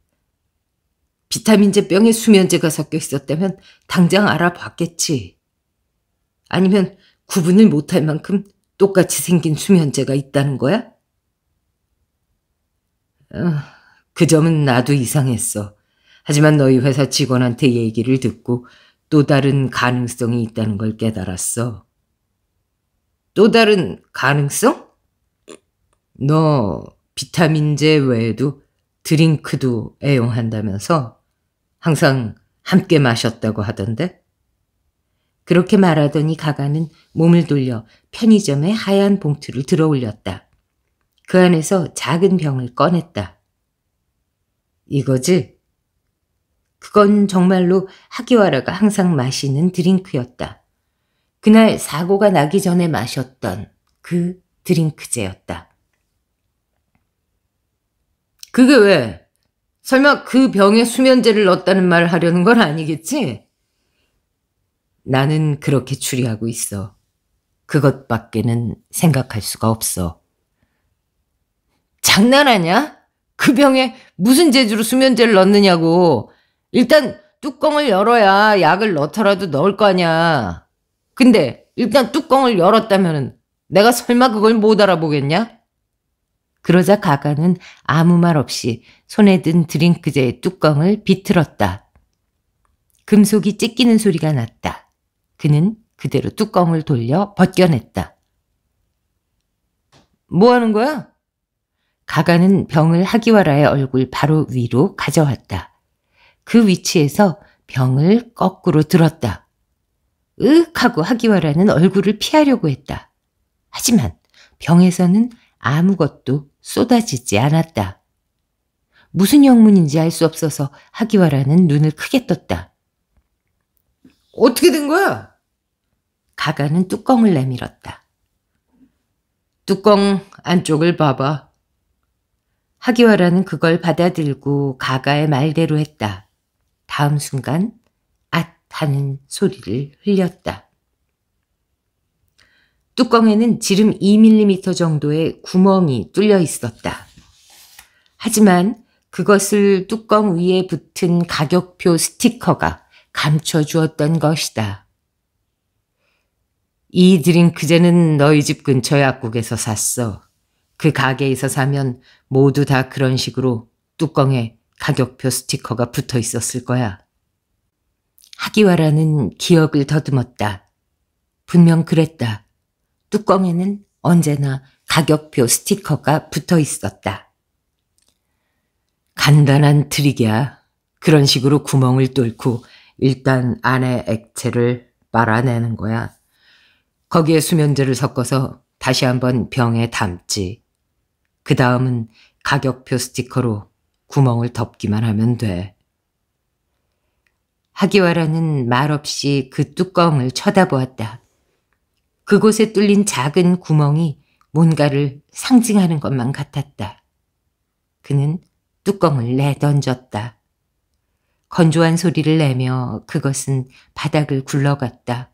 비타민제 병에 수면제가 섞여 있었다면 당장 알아봤겠지. 아니면 구분을 못할 만큼 똑같이 생긴 수면제가 있다는 거야? 어, 그 점은 나도 이상했어. 하지만 너희 회사 직원한테 얘기를 듣고 또 다른 가능성이 있다는 걸 깨달았어. 또 다른 가능성? 너 비타민제 외에도 드링크도 애용한다면서 항상 함께 마셨다고 하던데? 그렇게 말하더니 가가는 몸을 돌려 편의점에 하얀 봉투를 들어 올렸다. 그 안에서 작은 병을 꺼냈다. 이거지? 그건 정말로 하기와라가 항상 마시는 드링크였다. 그날 사고가 나기 전에 마셨던 그 드링크제였다. 그게 왜? 설마 그 병에 수면제를 넣었다는 말을 하려는 건 아니겠지? 나는 그렇게 추리하고 있어. 그것밖에는 생각할 수가 없어. 장난하냐? 그 병에 무슨 재주로 수면제를 넣느냐고. 일단 뚜껑을 열어야 약을 넣더라도 넣을 거 아니야. 근데 일단 뚜껑을 열었다면 내가 설마 그걸 못 알아보겠냐? 그러자 가가는 아무 말 없이 손에 든 드링크제의 뚜껑을 비틀었다. 금속이 찢기는 소리가 났다. 그는 그대로 뚜껑을 돌려 벗겨냈다. 뭐 하는 거야? 가가는 병을 하기와라의 얼굴 바로 위로 가져왔다. 그 위치에서 병을 거꾸로 들었다. 윽 하고 하기와라는 얼굴을 피하려고 했다. 하지만 병에서는 아무것도 쏟아지지 않았다. 무슨 영문인지 알 수 없어서 하기와라는 눈을 크게 떴다. 어떻게 된 거야? 가가는 뚜껑을 내밀었다. 뚜껑 안쪽을 봐봐. 하기와라는 그걸 받아들고 가가의 말대로 했다. 다음 순간 앗 하는 소리를 흘렸다. 뚜껑에는 지름 2밀리미터 정도의 구멍이 뚫려 있었다. 하지만 그것을 뚜껑 위에 붙은 가격표 스티커가 감춰주었던 것이다. 이 드링크제는 너희 집근처 약국에서 샀어. 그 가게에서 사면 모두 다 그런 식으로 뚜껑에 가격표 스티커가 붙어 있었을 거야. 하기와라는 기억을 더듬었다. 분명 그랬다. 뚜껑에는 언제나 가격표 스티커가 붙어 있었다. 간단한 트릭이야. 그런 식으로 구멍을 뚫고 일단 안에 액체를 빨아내는 거야. 거기에 수면제를 섞어서 다시 한번 병에 담지. 그 다음은 가격표 스티커로 구멍을 덮기만 하면 돼. 하기와라는 말없이 그 뚜껑을 쳐다보았다. 그곳에 뚫린 작은 구멍이 뭔가를 상징하는 것만 같았다. 그는 뚜껑을 내던졌다. 건조한 소리를 내며 그것은 바닥을 굴러갔다.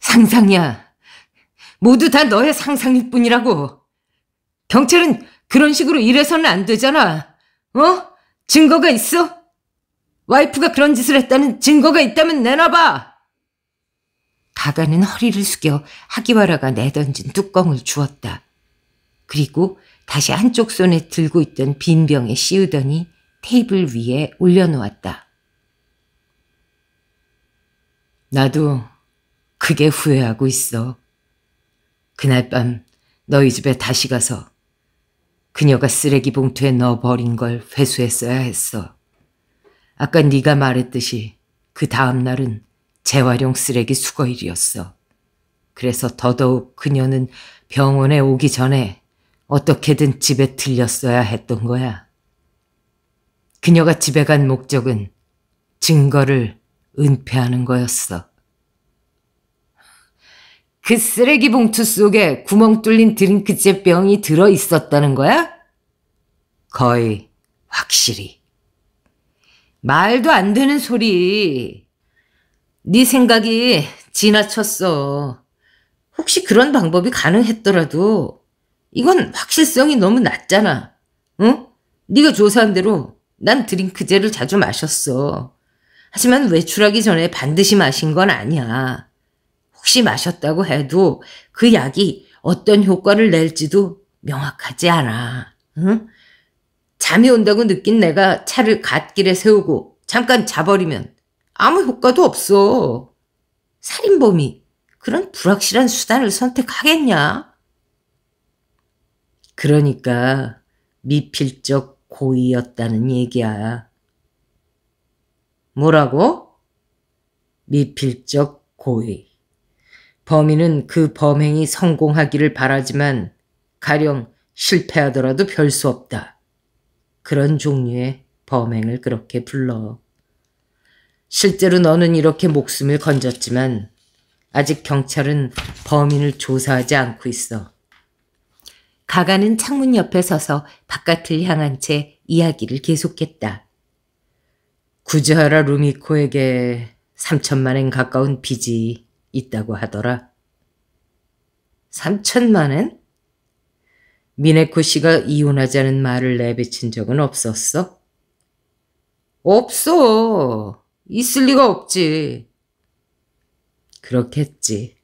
상상이야. 모두 다 너의 상상일 뿐이라고. 경찰은 그런 식으로 일해서는 안 되잖아. 어? 증거가 있어? 와이프가 그런 짓을 했다는 증거가 있다면 내놔봐. 가가는 허리를 숙여 하기와라가 내던진 뚜껑을 주었다. 그리고 다시 한쪽 손에 들고 있던 빈 병에 씌우더니 테이블 위에 올려놓았다. 나도 그게 후회하고 있어. 그날 밤 너희 집에 다시 가서 그녀가 쓰레기 봉투에 넣어버린 걸 회수했어야 했어. 아까 네가 말했듯이 그 다음 날은 재활용 쓰레기 수거일이었어. 그래서 더더욱 그녀는 병원에 오기 전에 어떻게든 집에 들렸어야 했던 거야. 그녀가 집에 간 목적은 증거를 은폐하는 거였어. 그 쓰레기 봉투 속에 구멍 뚫린 드링크제 병이 들어 있었다는 거야? 거의 확실히. 말도 안 되는 소리. 네 생각이 지나쳤어. 혹시 그런 방법이 가능했더라도 이건 확실성이 너무 낮잖아. 응? 네가 조사한 대로 난 드링크제를 자주 마셨어. 하지만 외출하기 전에 반드시 마신 건 아니야. 혹시 마셨다고 해도 그 약이 어떤 효과를 낼지도 명확하지 않아. 응? 잠이 온다고 느낀 내가 차를 갓길에 세우고 잠깐 자버리면 아무 효과도 없어. 살인범이 그런 불확실한 수단을 선택하겠냐? 그러니까 미필적 고의였다는 얘기야. 뭐라고? 미필적 고의. 범인은 그 범행이 성공하기를 바라지만 가령 실패하더라도 별 수 없다. 그런 종류의 범행을 그렇게 불러. 실제로 너는 이렇게 목숨을 건졌지만 아직 경찰은 범인을 조사하지 않고 있어. 가가는 창문 옆에 서서 바깥을 향한 채 이야기를 계속했다. 구제하라 루미코에게 3천만엔 가까운 빚이 있다고 하더라. 3천만엔? 미네코 씨가 이혼하자는 말을 내뱉은 적은 없었어? 없어. 있을 리가 없지. 그렇겠지.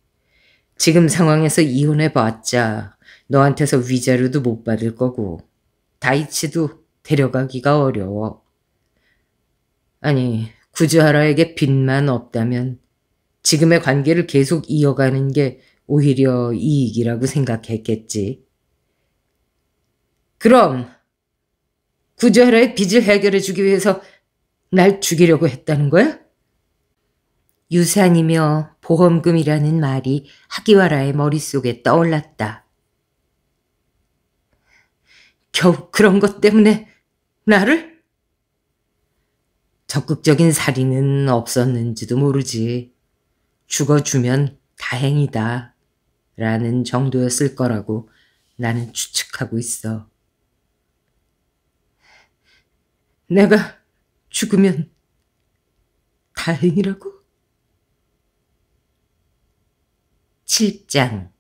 지금 상황에서 이혼해봤자 너한테서 위자료도 못 받을 거고 다이치도 데려가기가 어려워. 아니 구주하라에게 빚만 없다면 지금의 관계를 계속 이어가는 게 오히려 이익이라고 생각했겠지. 그럼 구제하라의 빚을 해결해주기 위해서 날 죽이려고 했다는 거야? 유산이며 보험금이라는 말이 하기와라의 머릿속에 떠올랐다. 겨우 그런 것 때문에 나를? 적극적인 살인은 없었는지도 모르지. 죽어주면 다행이다. 라는 정도였을 거라고 나는 추측하고 있어. 내가 죽으면 다행이라고? 7장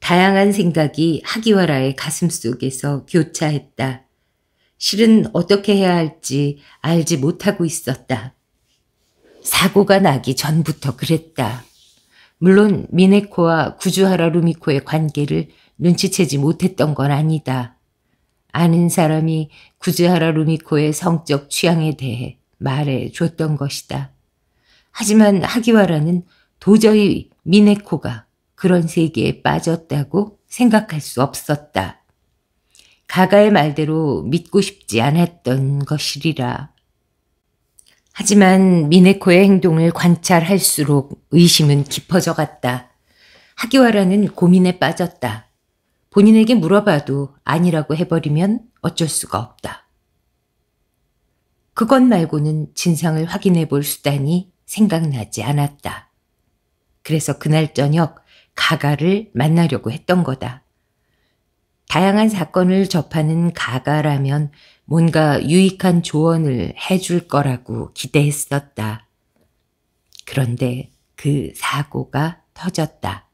다양한 생각이 하기와라의 가슴 속에서 교차했다. 실은 어떻게 해야 할지 알지 못하고 있었다. 사고가 나기 전부터 그랬다. 물론 미네코와 구주하라 루미코의 관계를 눈치채지 못했던 건 아니다. 아는 사람이 구주하라 루미코의 성적 취향에 대해 말해 줬던 것이다. 하지만 하기와라는 도저히 미네코가 그런 세계에 빠졌다고 생각할 수 없었다. 가가의 말대로 믿고 싶지 않았던 것이리라. 하지만 미네코의 행동을 관찰할수록 의심은 깊어져 갔다. 하기와라는 고민에 빠졌다. 본인에게 물어봐도 아니라고 해버리면 어쩔 수가 없다. 그것 말고는 진상을 확인해 볼 수단이 생각나지 않았다. 그래서 그날 저녁 가가를 만나려고 했던 거다. 다양한 사건을 접하는 가가라면 뭔가 유익한 조언을 해줄 거라고 기대했었다. 그런데 그 사고가 터졌다.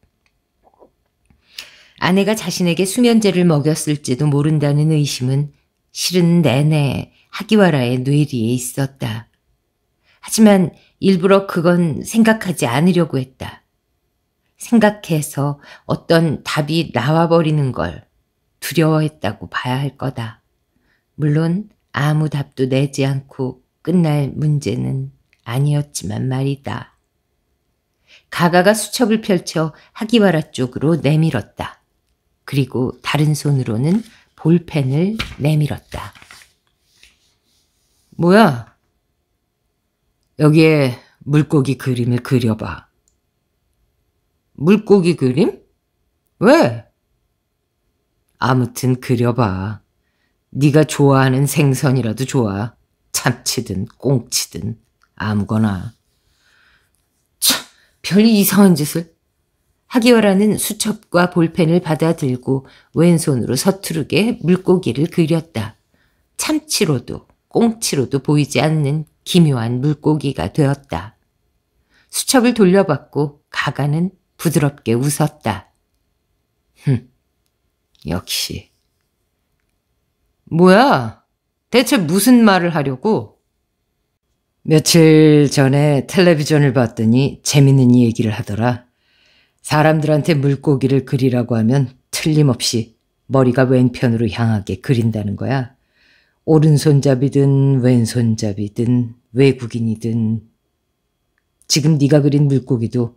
아내가 자신에게 수면제를 먹였을지도 모른다는 의심은 실은 내내 하기와라의 뇌리에 있었다. 하지만 일부러 그건 생각하지 않으려고 했다. 생각해서 어떤 답이 나와버리는 걸 두려워했다고 봐야 할 거다. 물론 아무 답도 내지 않고 끝날 문제는 아니었지만 말이다. 가가가 수첩을 펼쳐 하기와라 쪽으로 내밀었다. 그리고 다른 손으로는 볼펜을 내밀었다. 뭐야? 여기에 물고기 그림을 그려봐. 물고기 그림? 왜? 아무튼 그려봐. 네가 좋아하는 생선이라도 좋아. 참치든 꽁치든 아무거나. 참, 별 이상한 짓을. 하기어라는 수첩과 볼펜을 받아들고 왼손으로 서투르게 물고기를 그렸다. 참치로도 꽁치로도 보이지 않는 기묘한 물고기가 되었다. 수첩을 돌려받고 가가는 부드럽게 웃었다. 흠, 역시 뭐야? 대체 무슨 말을 하려고? 며칠 전에 텔레비전을 봤더니 재밌는 얘기를 하더라. 사람들한테 물고기를 그리라고 하면 틀림없이 머리가 왼편으로 향하게 그린다는 거야. 오른손잡이든 왼손잡이든 외국인이든 지금 네가 그린 물고기도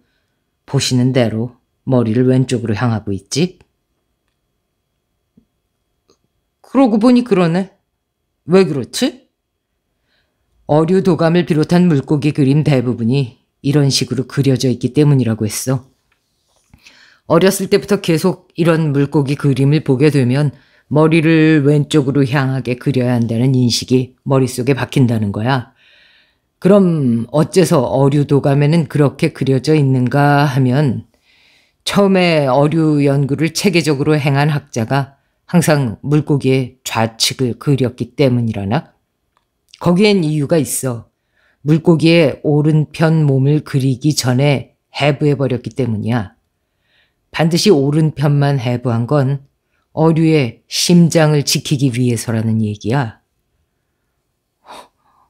보시는 대로 머리를 왼쪽으로 향하고 있지? 그러고 보니 그러네. 왜 그렇지? 어류 도감을 비롯한 물고기 그림 대부분이 이런 식으로 그려져 있기 때문이라고 했어. 어렸을 때부터 계속 이런 물고기 그림을 보게 되면 머리를 왼쪽으로 향하게 그려야 한다는 인식이 머릿속에 박힌다는 거야. 그럼 어째서 어류 도감에는 그렇게 그려져 있는가 하면 처음에 어류 연구를 체계적으로 행한 학자가 항상 물고기의 좌측을 그렸기 때문이라나? 거기엔 이유가 있어. 물고기의 오른편 몸을 그리기 전에 해부해버렸기 때문이야. 반드시 오른편만 해부한 건 어류의 심장을 지키기 위해서라는 얘기야.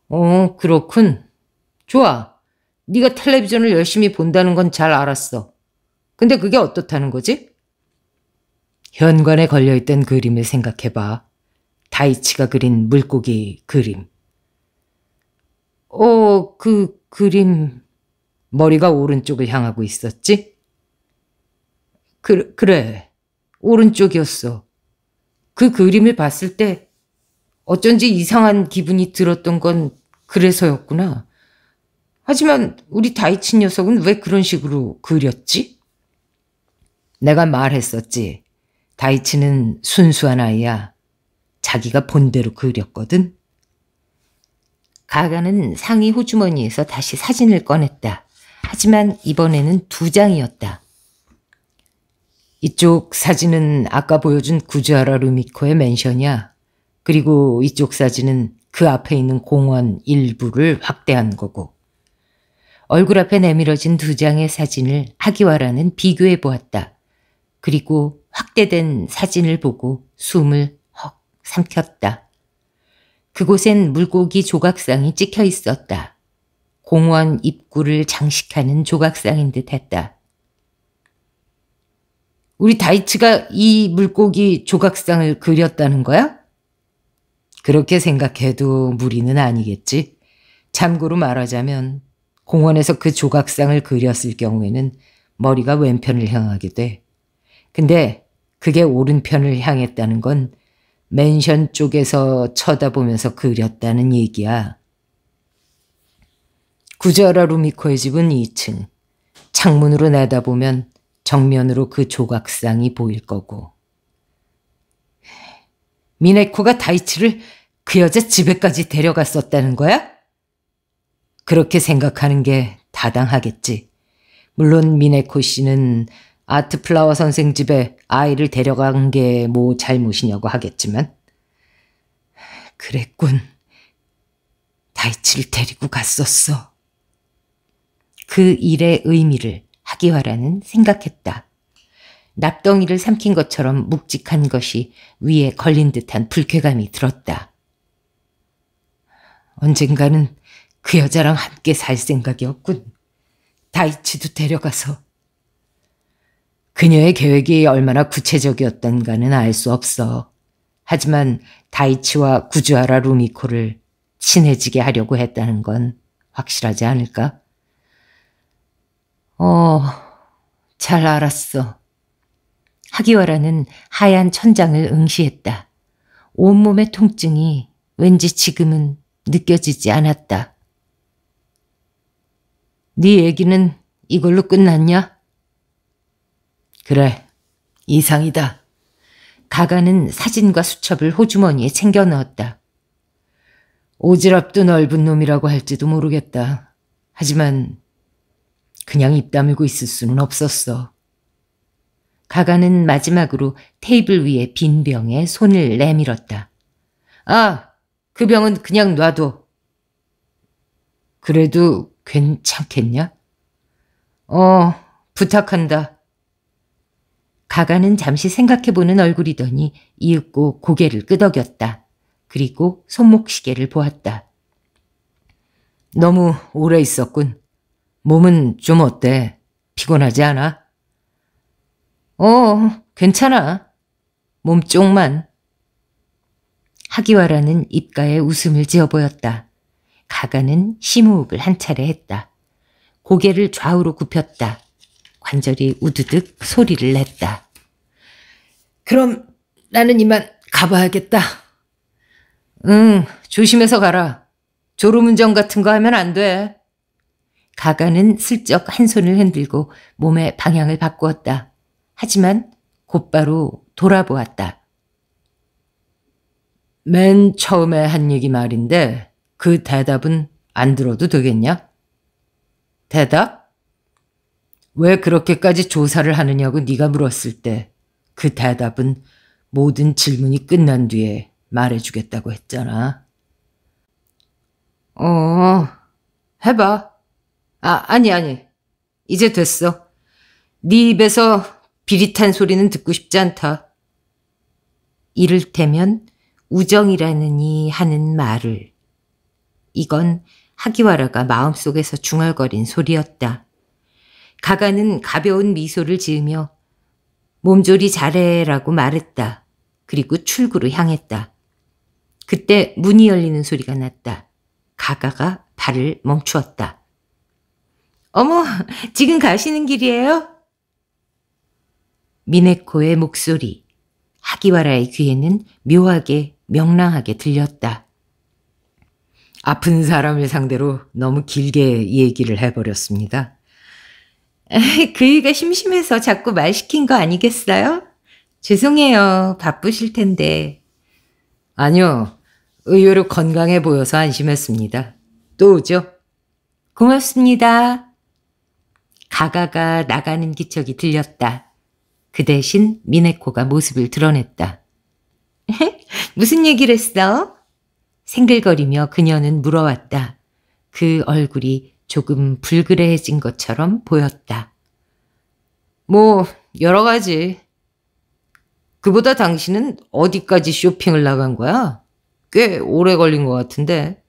어, 그렇군. 좋아. 네가 텔레비전을 열심히 본다는 건 잘 알았어. 근데 그게 어떻다는 거지? 현관에 걸려있던 그림을 생각해봐. 다이치가 그린 물고기 그림. 어, 그 그림. 머리가 오른쪽을 향하고 있었지? 그, 그래. 오른쪽이었어. 그 그림을 봤을 때 어쩐지 이상한 기분이 들었던 건 그래서였구나. 하지만 우리 다이치 녀석은 왜 그런 식으로 그렸지? 내가 말했었지. 다이치는 순수한 아이야. 자기가 본대로 그렸거든. 가가는 상의 호주머니에서 다시 사진을 꺼냈다. 하지만 이번에는 두 장이었다. 이쪽 사진은 아까 보여준 구즈하라 루미코의 맨션이야. 그리고 이쪽 사진은 그 앞에 있는 공원 일부를 확대한 거고. 얼굴 앞에 내밀어진 두 장의 사진을 하기와라는 비교해 보았다. 그리고 확대된 사진을 보고 숨을 헉 삼켰다. 그곳엔 물고기 조각상이 찍혀 있었다. 공원 입구를 장식하는 조각상인 듯 했다. 우리 다이츠가이 물고기 조각상을 그렸다는 거야? 그렇게 생각해도 무리는 아니겠지. 참고로 말하자면 공원에서 그 조각상을 그렸을 경우에는 머리가 왼편을 향하게 돼 근데 그게 오른편을 향했다는 건 맨션 쪽에서 쳐다보면서 그렸다는 얘기야. 구자라 루미코의 집은 2층. 창문으로 내다보면 정면으로 그 조각상이 보일 거고. 미네코가 다이치를 그 여자 집에까지 데려갔었다는 거야? 그렇게 생각하는 게다당하겠지 물론 미네코 씨는 아트플라워 선생 집에 아이를 데려간 게 뭐 잘못이냐고 하겠지만 그랬군. 다이치를 데리고 갔었어. 그 일의 의미를 하기와라는 생각했다. 납덩이를 삼킨 것처럼 묵직한 것이 위에 걸린 듯한 불쾌감이 들었다. 언젠가는 그 여자랑 함께 살 생각이었군. 다이치도 데려가서 그녀의 계획이 얼마나 구체적이었던가는 알 수 없어. 하지만 다이치와 구주하라 루미코를 친해지게 하려고 했다는 건 확실하지 않을까? 어, 잘 알았어. 하기와라는 하얀 천장을 응시했다. 온몸의 통증이 왠지 지금은 느껴지지 않았다. 네 얘기는 이걸로 끝났냐? 그래, 이상이다. 가가는 사진과 수첩을 호주머니에 챙겨 넣었다. 오지랖도 넓은 놈이라고 할지도 모르겠다. 하지만 그냥 입 다물고 있을 수는 없었어. 가가는 마지막으로 테이블 위에 빈 병에 손을 내밀었다. 아, 그 병은 그냥 놔둬. 그래도 괜찮겠냐? 어, 부탁한다. 가가는 잠시 생각해보는 얼굴이더니 이윽고 고개를 끄덕였다. 그리고 손목시계를 보았다. 너무 오래 있었군. 몸은 좀 어때? 피곤하지 않아? 어, 괜찮아. 몸 쪽만. 하기와라는 입가에 웃음을 지어 보였다. 가가는 심호흡을 한 차례 했다. 고개를 좌우로 굽혔다. 관절이 우두둑 소리를 냈다. 그럼 나는 이만 가봐야겠다. 응, 조심해서 가라. 졸음운전 같은 거 하면 안 돼. 가가는 슬쩍 한 손을 흔들고 몸의 방향을 바꾸었다. 하지만 곧바로 돌아보았다. 맨 처음에 한 얘기 말인데 그 대답은 안 들어도 되겠냐? 대답? 왜 그렇게까지 조사를 하느냐고 네가 물었을 때 그 대답은 모든 질문이 끝난 뒤에 말해주겠다고 했잖아. 어, 해봐. 아, 아니, 아니. 이제 됐어. 네 입에서 비릿한 소리는 듣고 싶지 않다. 이를테면 우정이라느니 하는 말을. 이건 하기와라가 마음속에서 중얼거린 소리였다. 가가는 가벼운 미소를 지으며 몸조리 잘해라고 말했다. 그리고 출구로 향했다. 그때 문이 열리는 소리가 났다. 가가가 발을 멈추었다. 어머, 지금 가시는 길이에요? 미네코의 목소리, 하기와라의 귀에는 묘하게 명랑하게 들렸다. 아픈 사람을 상대로 너무 길게 얘기를 해버렸습니다. 그이가 심심해서 자꾸 말 시킨 거 아니겠어요? 죄송해요. 바쁘실 텐데. 아니요. 의외로 건강해 보여서 안심했습니다. 또 오죠? 고맙습니다. 가가가 나가는 기척이 들렸다. 그 대신 미네코가 모습을 드러냈다. [laughs] 무슨 얘기를 했어? 생글거리며 그녀는 물어왔다. 그 얼굴이 조금 불그레해진 것처럼 보였다. 뭐 여러 가지. 그보다 당신은 어디까지 쇼핑을 나간 거야? 꽤 오래 걸린 것 같은데.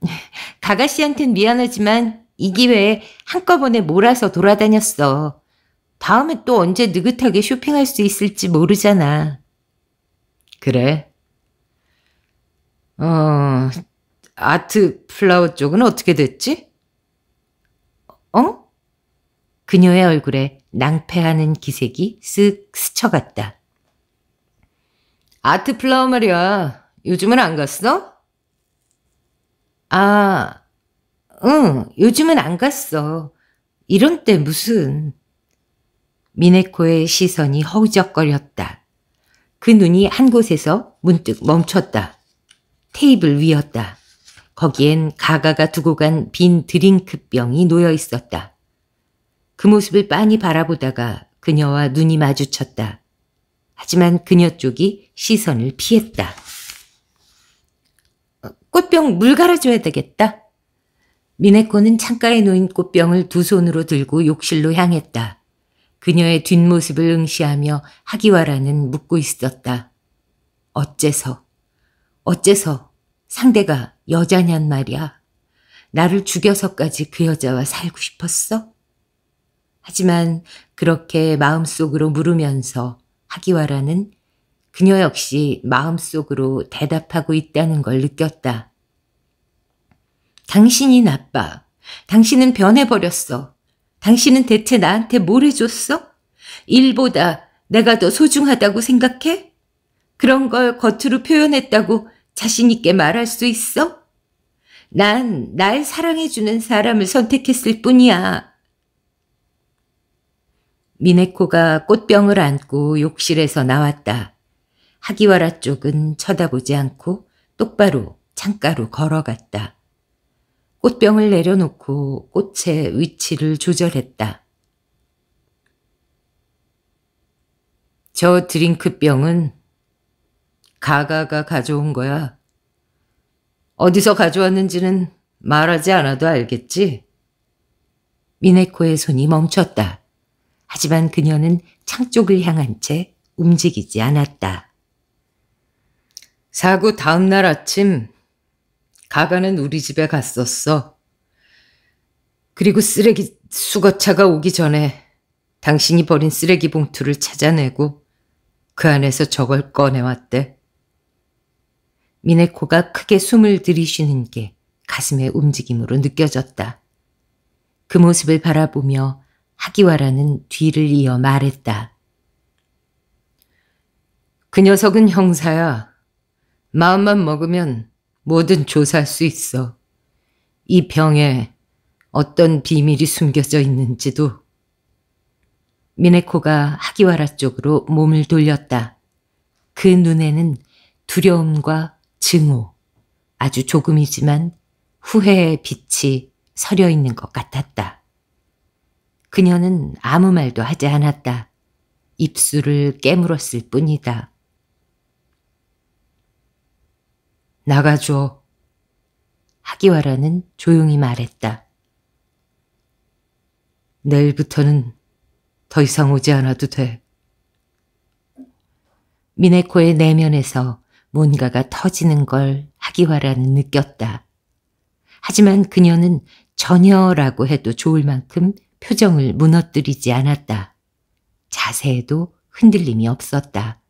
[laughs] 가가 씨한텐 미안하지만 이 기회에 한꺼번에 몰아서 돌아다녔어. 다음에 또 언제 느긋하게 쇼핑할 수 있을지 모르잖아. 그래? 어, 아트 플라워 쪽은 어떻게 됐지? 어? 그녀의 얼굴에 낭패하는 기색이 쓱 스쳐갔다. 아트 플라워 말이야. 요즘은 안 갔어? 아, 응, 요즘은 안 갔어. 이런 때 무슨. 미네코의 시선이 허우적거렸다. 그 눈이 한 곳에서 문득 멈췄다. 테이블 위였다. 거기엔 가가가 두고 간 빈 드링크병이 놓여 있었다. 그 모습을 빤히 바라보다가 그녀와 눈이 마주쳤다. 하지만 그녀 쪽이 시선을 피했다. 어, 꽃병 물 갈아줘야 되겠다. 미네코는 창가에 놓인 꽃병을 두 손으로 들고 욕실로 향했다. 그녀의 뒷모습을 응시하며 하기와라는 묻고 있었다. 어째서, 어째서 상대가 여자냔 말이야. 나를 죽여서까지 그 여자와 살고 싶었어? 하지만 그렇게 마음속으로 물으면서 하기와라는 그녀 역시 마음속으로 대답하고 있다는 걸 느꼈다. 당신이 나빠. 당신은 변해버렸어. 당신은 대체 나한테 뭘 해줬어? 일보다 내가 더 소중하다고 생각해? 그런 걸 겉으로 표현했다고 자신있게 말할 수 있어? 난 날 사랑해주는 사람을 선택했을 뿐이야. 미네코가 꽃병을 안고 욕실에서 나왔다. 하기와라 쪽은 쳐다보지 않고 똑바로 창가로 걸어갔다. 꽃병을 내려놓고 꽃의 위치를 조절했다. 저 드링크병은 가가가 가져온 거야. 어디서 가져왔는지는 말하지 않아도 알겠지? 미네코의 손이 멈췄다. 하지만 그녀는 창 쪽을 향한 채 움직이지 않았다. 사고 다음 날 아침 가가는 우리 집에 갔었어. 그리고 쓰레기 수거차가 오기 전에 당신이 버린 쓰레기 봉투를 찾아내고 그 안에서 저걸 꺼내왔대. 미네코가 크게 숨을 들이쉬는 게 가슴의 움직임으로 느껴졌다. 그 모습을 바라보며 하기와라는 뒤를 이어 말했다. 그 녀석은 형사야. 마음만 먹으면 뭐든 조사할 수 있어. 이 병에 어떤 비밀이 숨겨져 있는지도. 미네코가 하기와라 쪽으로 몸을 돌렸다. 그 눈에는 두려움과 증오, 아주 조금이지만 후회의 빛이 서려 있는 것 같았다. 그녀는 아무 말도 하지 않았다. 입술을 깨물었을 뿐이다. 나가줘. 하기와라는 조용히 말했다. 내일부터는 더 이상 오지 않아도 돼. 미네코의 내면에서 뭔가가 터지는 걸 하기화라는 느꼈다. 하지만 그녀는 전혀라고 해도 좋을 만큼 표정을 무너뜨리지 않았다. 자세에도 흔들림이 없었다.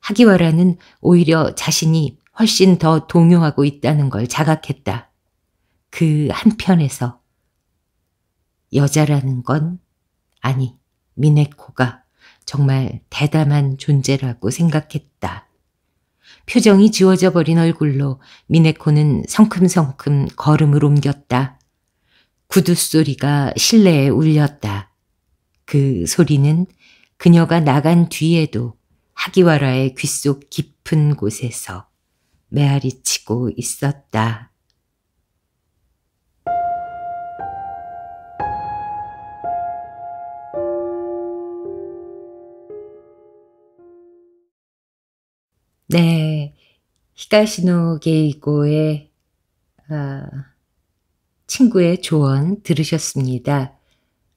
하기와라는 오히려 자신이 훨씬 더 동요하고 있다는 걸 자각했다. 그 한편에서 여자라는 건 아니 미네코가 정말 대담한 존재라고 생각했다. 표정이 지워져 버린 얼굴로 미네코는 성큼성큼 걸음을 옮겼다. 구두 소리가 실내에 울렸다. 그 소리는 그녀가 나간 뒤에도 하기와라의 귓속 깊은 곳에서 메아리치고 있었다. 네. 히가시노 게이고의 아, 친구의 조언 들으셨습니다.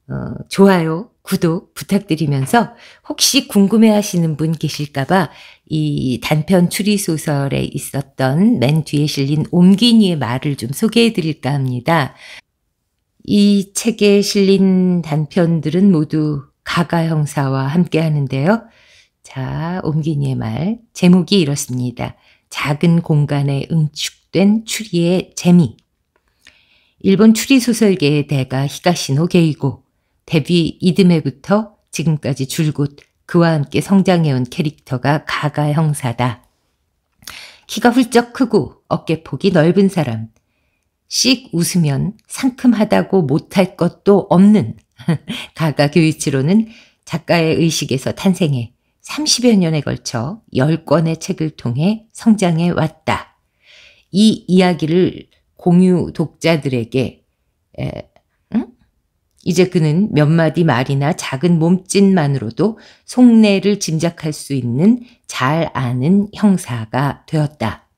어, 좋아요, 구독 부탁드리면서 혹시 궁금해하시는 분 계실까봐 이 단편 추리소설에 있었던 맨 뒤에 실린 옴기니의 말을 좀 소개해드릴까 합니다. 이 책에 실린 단편들은 모두 가가 형사와 함께 하는데요. 자, 옴기니의 말 제목이 이렇습니다. 작은 공간에 응축된 추리의 재미. 일본 추리 소설계의 대가 히가시노 게이고 데뷔 이듬해부터 지금까지 줄곧 그와 함께 성장해온 캐릭터가 가가 형사다. 키가 훌쩍 크고 어깨폭이 넓은 사람. 씩 웃으면 상큼하다고 못할 것도 없는 [laughs] 가가 교이치로는 작가의 의식에서 탄생해 30여 년에 걸쳐 10권의 책을 통해 성장해 왔다. 이 이야기를 공유 독자들에게 에, 응? 이제 그는 몇 마디 말이나 작은 몸짓만으로도 속내를 짐작할 수 있는 잘 아는 형사가 되었다.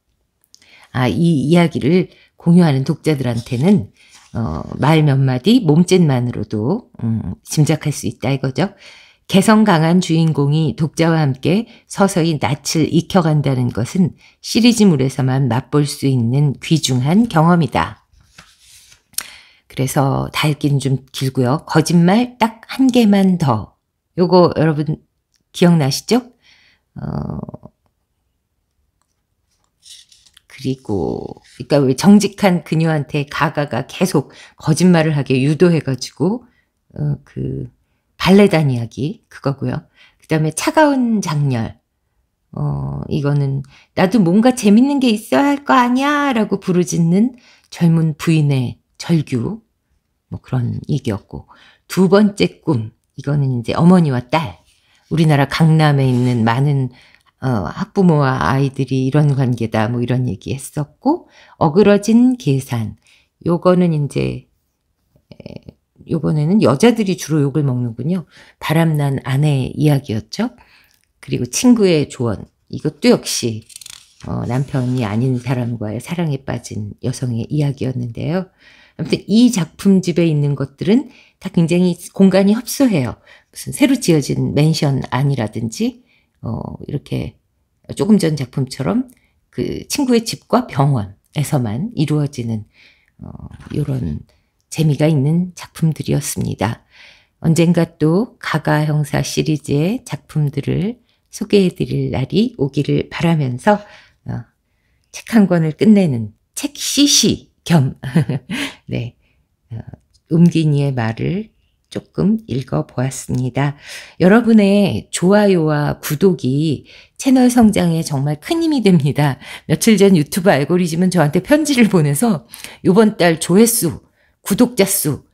아, 이 이야기를 공유하는 독자들한테는 어, 말몇 마디 몸짓만으로도 음, 짐작할 수 있다 이거죠. 개성 강한 주인공이 독자와 함께 서서히 낯을 익혀간다는 것은 시리즈물에서만 맛볼 수 있는 귀중한 경험이다. 그래서 다읽좀 길고요. 거짓말 딱 한 개만 더. 요거 여러분 기억나시죠? 어, 그리고 그러니까 왜 정직한 그녀한테 가가가 계속 거짓말을 하게 유도해가지고 어, 그 발레단 이야기 그거고요. 그 다음에 차가운 장렬 어 이거는 나도 뭔가 재밌는 게 있어야 할 거 아니야 라고 부르짖는 젊은 부인의 절규 뭐 그런 얘기였고 두 번째 꿈 이거는 이제 어머니와 딸 우리나라 강남에 있는 많은 어, 학부모와 아이들이 이런 관계다 뭐 이런 얘기 했었고 어그러진 계산 요거는 이제 요번에는 여자들이 주로 욕을 먹는군요. 바람난 아내의 이야기였죠. 그리고 친구의 조언. 이것도 역시 어, 남편이 아닌 사람과의 사랑에 빠진 여성의 이야기였는데요. 아무튼 이 작품집에 있는 것들은 다 굉장히 공간이 협소해요. 무슨 새로 지어진 맨션 안이라든지 어, 이렇게 조금 전 작품처럼 그 친구의 집과 병원에서만 이루어지는 어, 이런 재미가 있는 작품들이었습니다. 언젠가 또 가가 형사 시리즈의 작품들을 소개해 드릴 날이 오기를 바라면서 어, 책한 권을 끝내는 책 시시 겸 [laughs] 네, 어, 음기니의 말을 조금 읽어 보았습니다. 여러분의 좋아요와 구독이 채널 성장에 정말 큰 힘이 됩니다. 며칠 전 유튜브 알고리즘은 저한테 편지를 보내서 이번 달 조회수 구독자 수,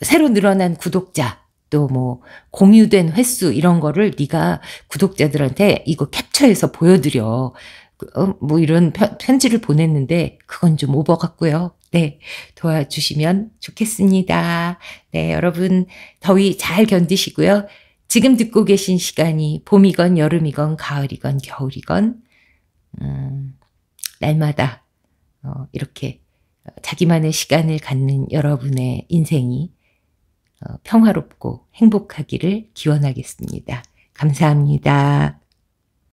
새로 늘어난 구독자, 또 뭐 공유된 횟수 이런 거를 네가 구독자들한테 이거 캡처해서 보여드려. 그, 어, 뭐 이런 편지를 보냈는데 그건 좀 오버 같고요. 네, 도와주시면 좋겠습니다. 네, 여러분 더위 잘 견디시고요. 지금 듣고 계신 시간이 봄이건 여름이건 가을이건 겨울이건 음, 날마다 어, 이렇게 자기만의 시간을 갖는 여러분의 인생이 어, 평화롭고 행복하기를 기원하겠습니다. 감사합니다.